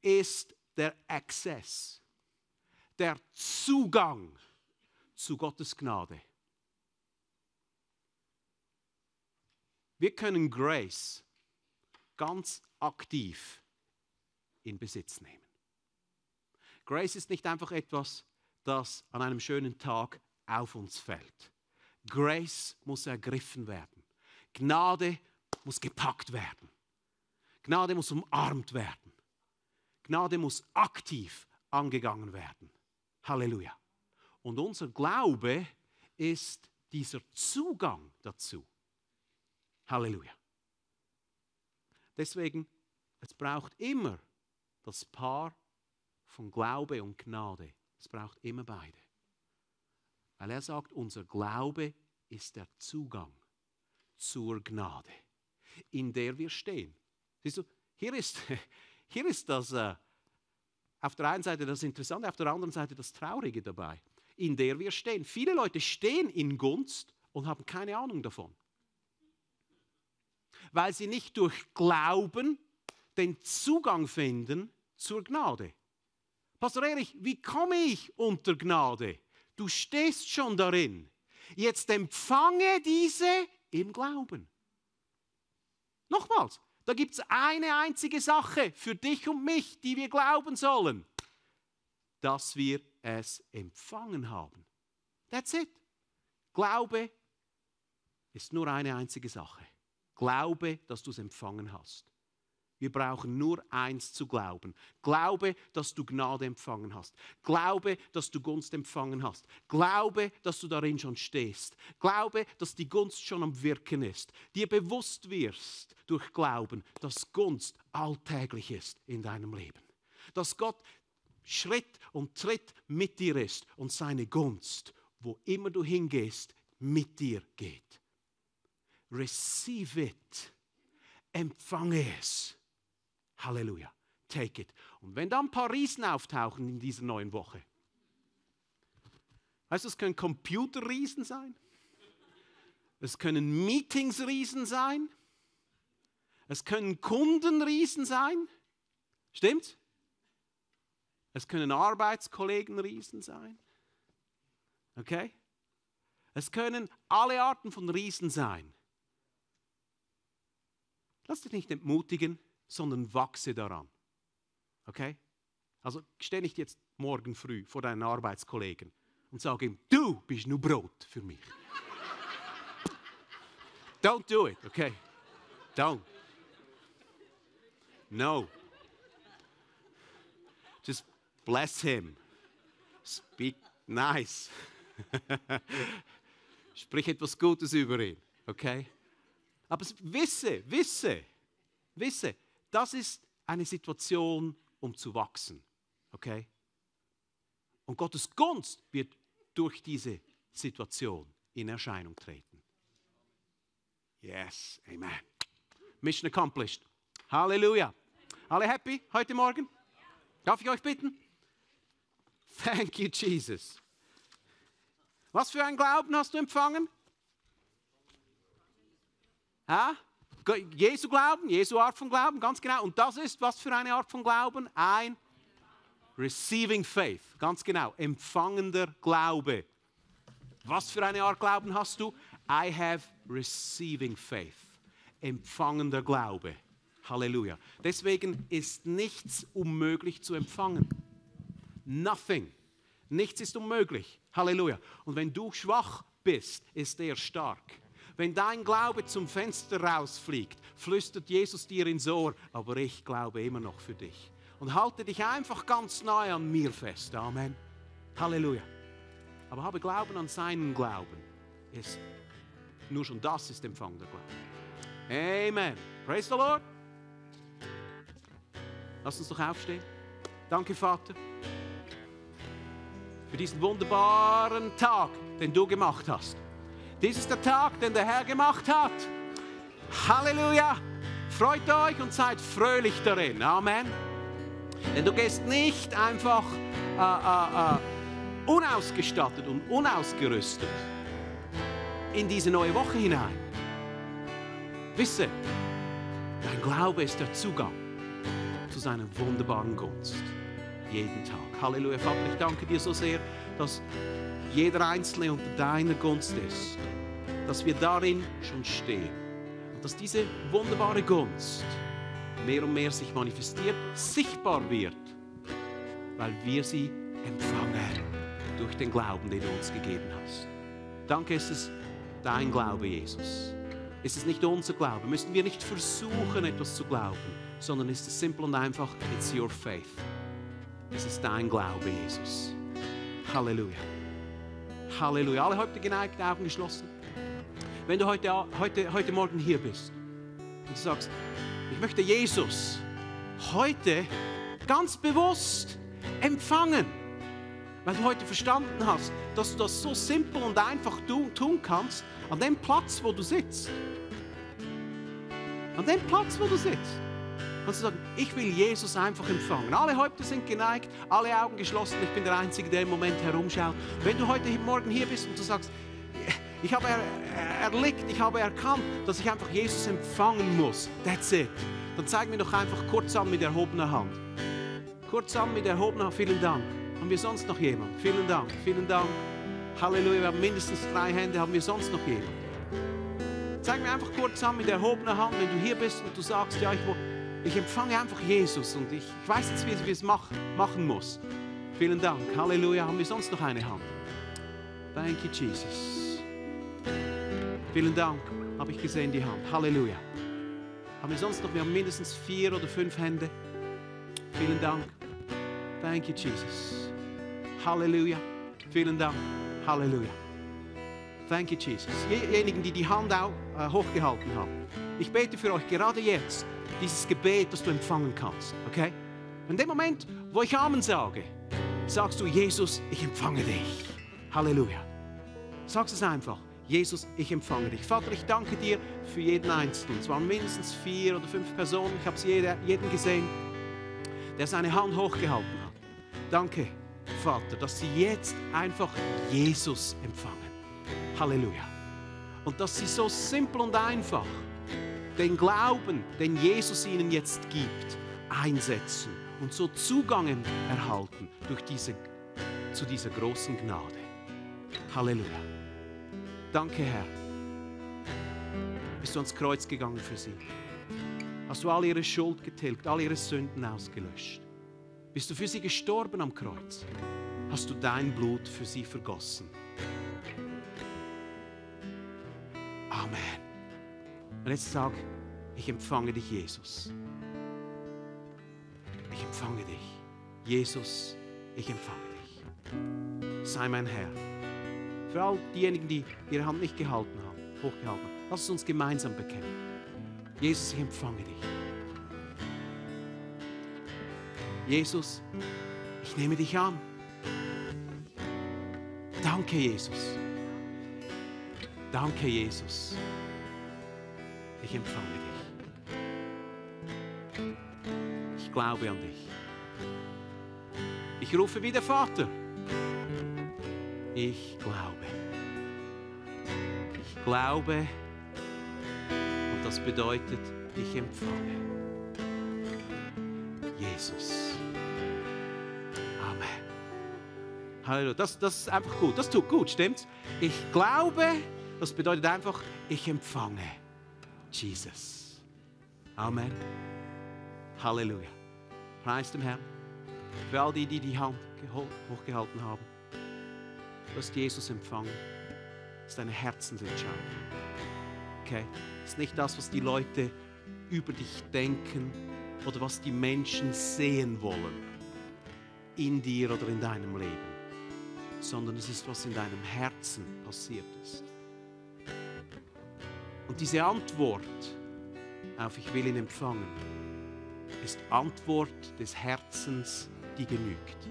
ist der Access, der Zugang zu Gottes Gnade. Wir können Grace ganz aktiv in Besitz nehmen. Grace ist nicht einfach etwas, das an einem schönen Tag auf uns fällt. Grace muss ergriffen werden. Gnade muss gepackt werden. Gnade muss umarmt werden. Gnade muss aktiv angegangen werden. Halleluja. Und unser Glaube ist dieser Zugang dazu. Halleluja. Deswegen, es braucht immer das Paar von Glaube und Gnade. Es braucht immer beide. Weil er sagt, unser Glaube ist der Zugang zur Gnade, in der wir stehen. Siehst du, hier ist, hier ist das äh, auf der einen Seite das Interessante, auf der anderen Seite das Traurige dabei, in der wir stehen. Viele Leute stehen in Gunst und haben keine Ahnung davon, weil sie nicht durch Glauben den Zugang finden zur Gnade. Pastor Erich, wie komme ich unter Gnade? Du stehst schon darin. Jetzt empfange diese im Glauben. Nochmals, da gibt es eine einzige Sache für dich und mich, die wir glauben sollen, dass wir es empfangen haben. That's it. Glaube ist nur eine einzige Sache. Glaube, dass du es empfangen hast. Wir brauchen nur eins zu glauben. Glaube, dass du Gnade empfangen hast. Glaube, dass du Gunst empfangen hast. Glaube, dass du darin schon stehst. Glaube, dass die Gunst schon am Wirken ist. Dir bewusst wirst durch Glauben, dass Gunst alltäglich ist in deinem Leben. Dass Gott Schritt und Tritt mit dir ist und seine Gunst, wo immer du hingehst, mit dir geht. Receive it. Empfange es Halleluja. Take it. Und wenn dann ein paar Riesen auftauchen in dieser neuen Woche, weißt du, es können Computerriesen sein, es können Meetingsriesen sein, es können Kundenriesen sein, stimmt's? Es können Arbeitskollegenriesen sein, okay? Es können alle Arten von Riesen sein. Lass dich nicht entmutigen sondern wachse daran. Okay? Also steh nicht jetzt morgen früh vor deinen Arbeitskollegen und sag ihm, du bist nur Brot für mich. Don't do it, okay? Don't. No. Just bless him. Speak nice. Sprich etwas Gutes über ihn, okay? Aber wisse, wisse, wisse, das ist eine Situation, um zu wachsen. Okay? Und Gottes Gunst wird durch diese Situation in Erscheinung treten. Yes, Amen. Mission accomplished. Halleluja. Alle happy heute Morgen? Darf ich euch bitten? Thank you, Jesus. Was für einen Glauben hast du empfangen? Ha? Jesu Glauben, Jesu Art von Glauben, ganz genau. Und das ist was für eine Art von Glauben? Ein Receiving Faith, ganz genau. Empfangender Glaube. Was für eine Art Glauben hast du? I have receiving faith. Empfangender Glaube. Halleluja. Deswegen ist nichts unmöglich zu empfangen. Nothing. Nichts ist unmöglich. Halleluja. Und wenn du schwach bist, ist er stark. Wenn dein Glaube zum Fenster rausfliegt, flüstert Jesus dir ins Ohr, aber ich glaube immer noch für dich. Und halte dich einfach ganz nahe an mir fest. Amen. Halleluja. Aber habe Glauben an seinen Glauben. Ist, nur schon das ist Empfang der Glaube. Amen. Praise the Lord. Lass uns doch aufstehen. Danke, Vater, für diesen wunderbaren Tag, den du gemacht hast. Dies ist der Tag, den der Herr gemacht hat. Halleluja! Freut euch und seid fröhlich darin. Amen. Denn du gehst nicht einfach äh, äh, äh, unausgestattet und unausgerüstet in diese neue Woche hinein. Wisse, dein Glaube ist der Zugang zu seiner wunderbaren Gunst. Jeden Tag. Halleluja, Vater, ich danke dir so sehr, dass jeder Einzelne unter deiner Gunst ist, dass wir darin schon stehen und dass diese wunderbare Gunst mehr und mehr sich manifestiert, sichtbar wird, weil wir sie empfangen durch den Glauben, den du uns gegeben hast. Danke, ist es dein Glaube, Jesus. Ist Es nicht unser Glaube. Müssen wir nicht versuchen, etwas zu glauben, sondern ist es simpel und einfach, it's your faith. Es ist dein Glaube, Jesus. Halleluja. Halleluja. Alle heute geneigt, Augen geschlossen. Wenn du heute, heute, heute Morgen hier bist und sagst, ich möchte Jesus heute ganz bewusst empfangen, weil du heute verstanden hast, dass du das so simpel und einfach tun kannst, an dem Platz, wo du sitzt. An dem Platz, wo du sitzt und zu sagen, ich will Jesus einfach empfangen. Alle Häupter sind geneigt, alle Augen geschlossen, ich bin der Einzige, der im Moment herumschaut. Wenn du heute Morgen hier bist und du sagst, ich habe erlickt, ich habe erkannt, dass ich einfach Jesus empfangen muss, that's it, dann zeig mir doch einfach kurz an mit erhobener Hand. Kurz an mit erhobener Hand, vielen Dank. Haben wir sonst noch jemand? Vielen Dank, vielen Dank. Halleluja, wir haben mindestens drei Hände. Haben wir sonst noch jemand? Zeig mir einfach kurz an mit erhobener Hand, wenn du hier bist und du sagst, ja, ich will ich empfange einfach Jesus und ich, ich weiß jetzt, wie, ich es mach, machen muss. Vielen Dank. Halleluja. Haben wir sonst noch eine Hand? Thank you, Jesus. Vielen Dank. Habe ich gesehen, die Hand. Halleluja. Haben wir sonst noch? Wir haben mindestens vier oder fünf Hände. Vielen Dank. Thank you, Jesus. Halleluja. Vielen Dank. Halleluja. Thank you, Jesus. Diejenigen, die die Hand auch, äh, hochgehalten haben. Ich bete für euch gerade jetzt dieses Gebet, das du empfangen kannst. Okay? In dem Moment, wo ich Amen sage, sagst du, Jesus, ich empfange dich. Halleluja. Sagst es einfach. Jesus, ich empfange dich. Vater, ich danke dir für jeden Einzelnen. Es waren mindestens vier oder fünf Personen. Ich habe jeder, jeden gesehen, der seine Hand hochgehalten hat. Danke, Vater, dass sie jetzt einfach Jesus empfangen. Halleluja. Und dass sie so simpel und einfach den Glauben, den Jesus ihnen jetzt gibt, einsetzen und so Zugang erhalten durch diese, zu dieser großen Gnade. Halleluja. Danke, Herr. Bist du ans Kreuz gegangen für sie? Hast du all ihre Schuld getilgt, all ihre Sünden ausgelöscht? Bist du für sie gestorben am Kreuz? Hast du dein Blut für sie vergossen? Amen. Und jetzt sag, ich empfange dich, Jesus. Ich empfange dich. Jesus, ich empfange dich. Sei mein Herr. Für all diejenigen, die ihre Hand nicht gehalten haben, hochgehalten haben, lass es uns gemeinsam bekennen. Jesus, ich empfange dich. Jesus, ich nehme dich an. Danke, Jesus. Danke, Jesus. Ich empfange dich. Ich glaube an dich. Ich rufe wie der Vater. Ich glaube. Ich glaube. Und das bedeutet, ich empfange. Jesus. Amen. Halleluja. Das, das ist einfach gut. Das tut gut, stimmt's? Ich glaube, das bedeutet einfach, ich empfange. Jesus. Amen. Halleluja. Preis dem Herrn. Für all die, die die Hand hochgehalten haben. Du hast Jesus empfangen. Das ist deine Herzensentscheidung. Okay? Das ist nicht das, was die Leute über dich denken oder was die Menschen sehen wollen. In dir oder in deinem Leben. Sondern es ist, was in deinem Herzen passiert ist. Und diese Antwort auf Ich will ihn empfangen ist Antwort des Herzens, die genügt,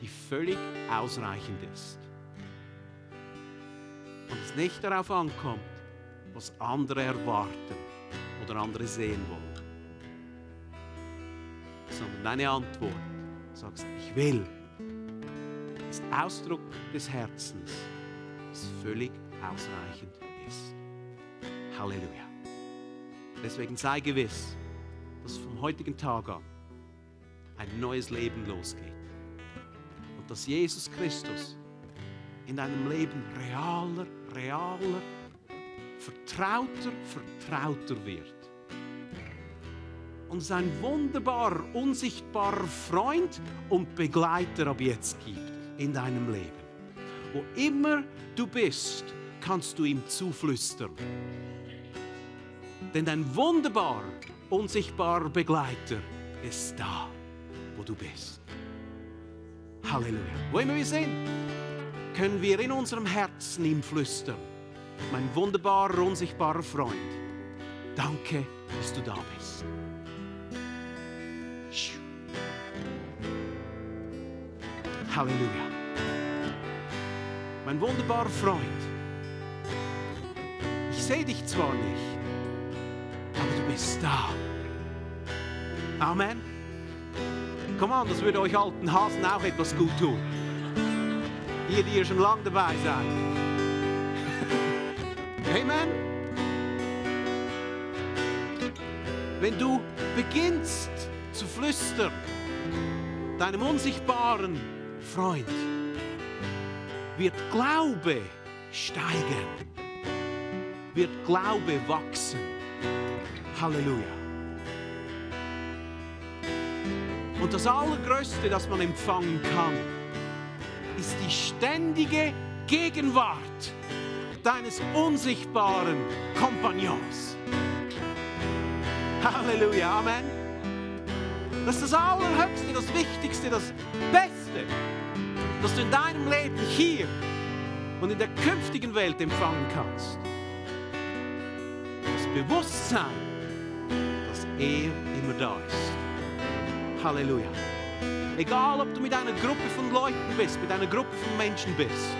die völlig ausreichend ist. Und es nicht darauf ankommt, was andere erwarten oder andere sehen wollen, sondern deine Antwort, sagst, ich will, ist Ausdruck des Herzens, ist völlig ausreichend. Ist ist. Halleluja. Deswegen sei gewiss, dass vom heutigen Tag an ein neues Leben losgeht. Und dass Jesus Christus in deinem Leben realer, realer, vertrauter, vertrauter wird. Und sein wunderbarer, unsichtbarer Freund und Begleiter ab jetzt gibt in deinem Leben. Wo immer du bist, kannst du ihm zuflüstern. Denn dein wunderbar, unsichtbarer Begleiter ist da, wo du bist. Halleluja. Wo immer wir sind, können wir in unserem Herzen ihm flüstern. Mein wunderbarer, unsichtbarer Freund, danke, dass du da bist. Halleluja. Mein wunderbarer Freund, sehe dich zwar nicht, aber du bist da. Amen. Komm an, das würde euch alten Hasen auch etwas gut tun. Ihr, die ihr schon lange dabei seid. Amen. Wenn du beginnst zu flüstern, deinem unsichtbaren Freund, wird Glaube steigen wird Glaube wachsen. Halleluja. Und das Allergrößte, das man empfangen kann, ist die ständige Gegenwart deines unsichtbaren Kompagnons. Halleluja, Amen. Das ist das Allerhöchste, das Wichtigste, das Beste, das du in deinem Leben hier und in der künftigen Welt empfangen kannst. Bewusstsein, dass er immer da ist. Halleluja. Egal, ob du mit einer Gruppe von Leuten bist, mit einer Gruppe von Menschen bist,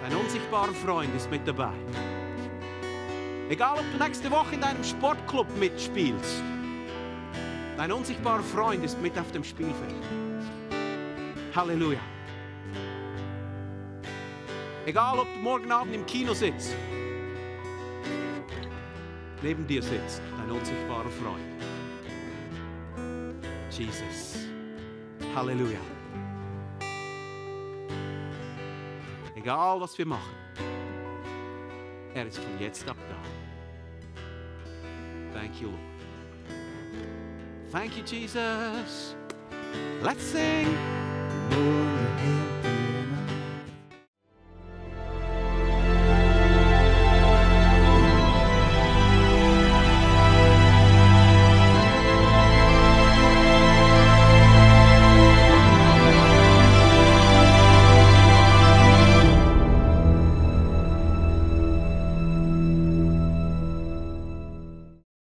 dein unsichtbarer Freund ist mit dabei. Egal, ob du nächste Woche in deinem Sportclub mitspielst, dein unsichtbarer Freund ist mit auf dem Spielfeld. Halleluja. Egal, ob du morgen Abend im Kino sitzt, neben dir sitzt, dein unsichtbarer Freund. Jesus. Halleluja. Egal was wir machen, er ist von jetzt ab da. Thank you, Lord. Thank you, Jesus. Let's sing.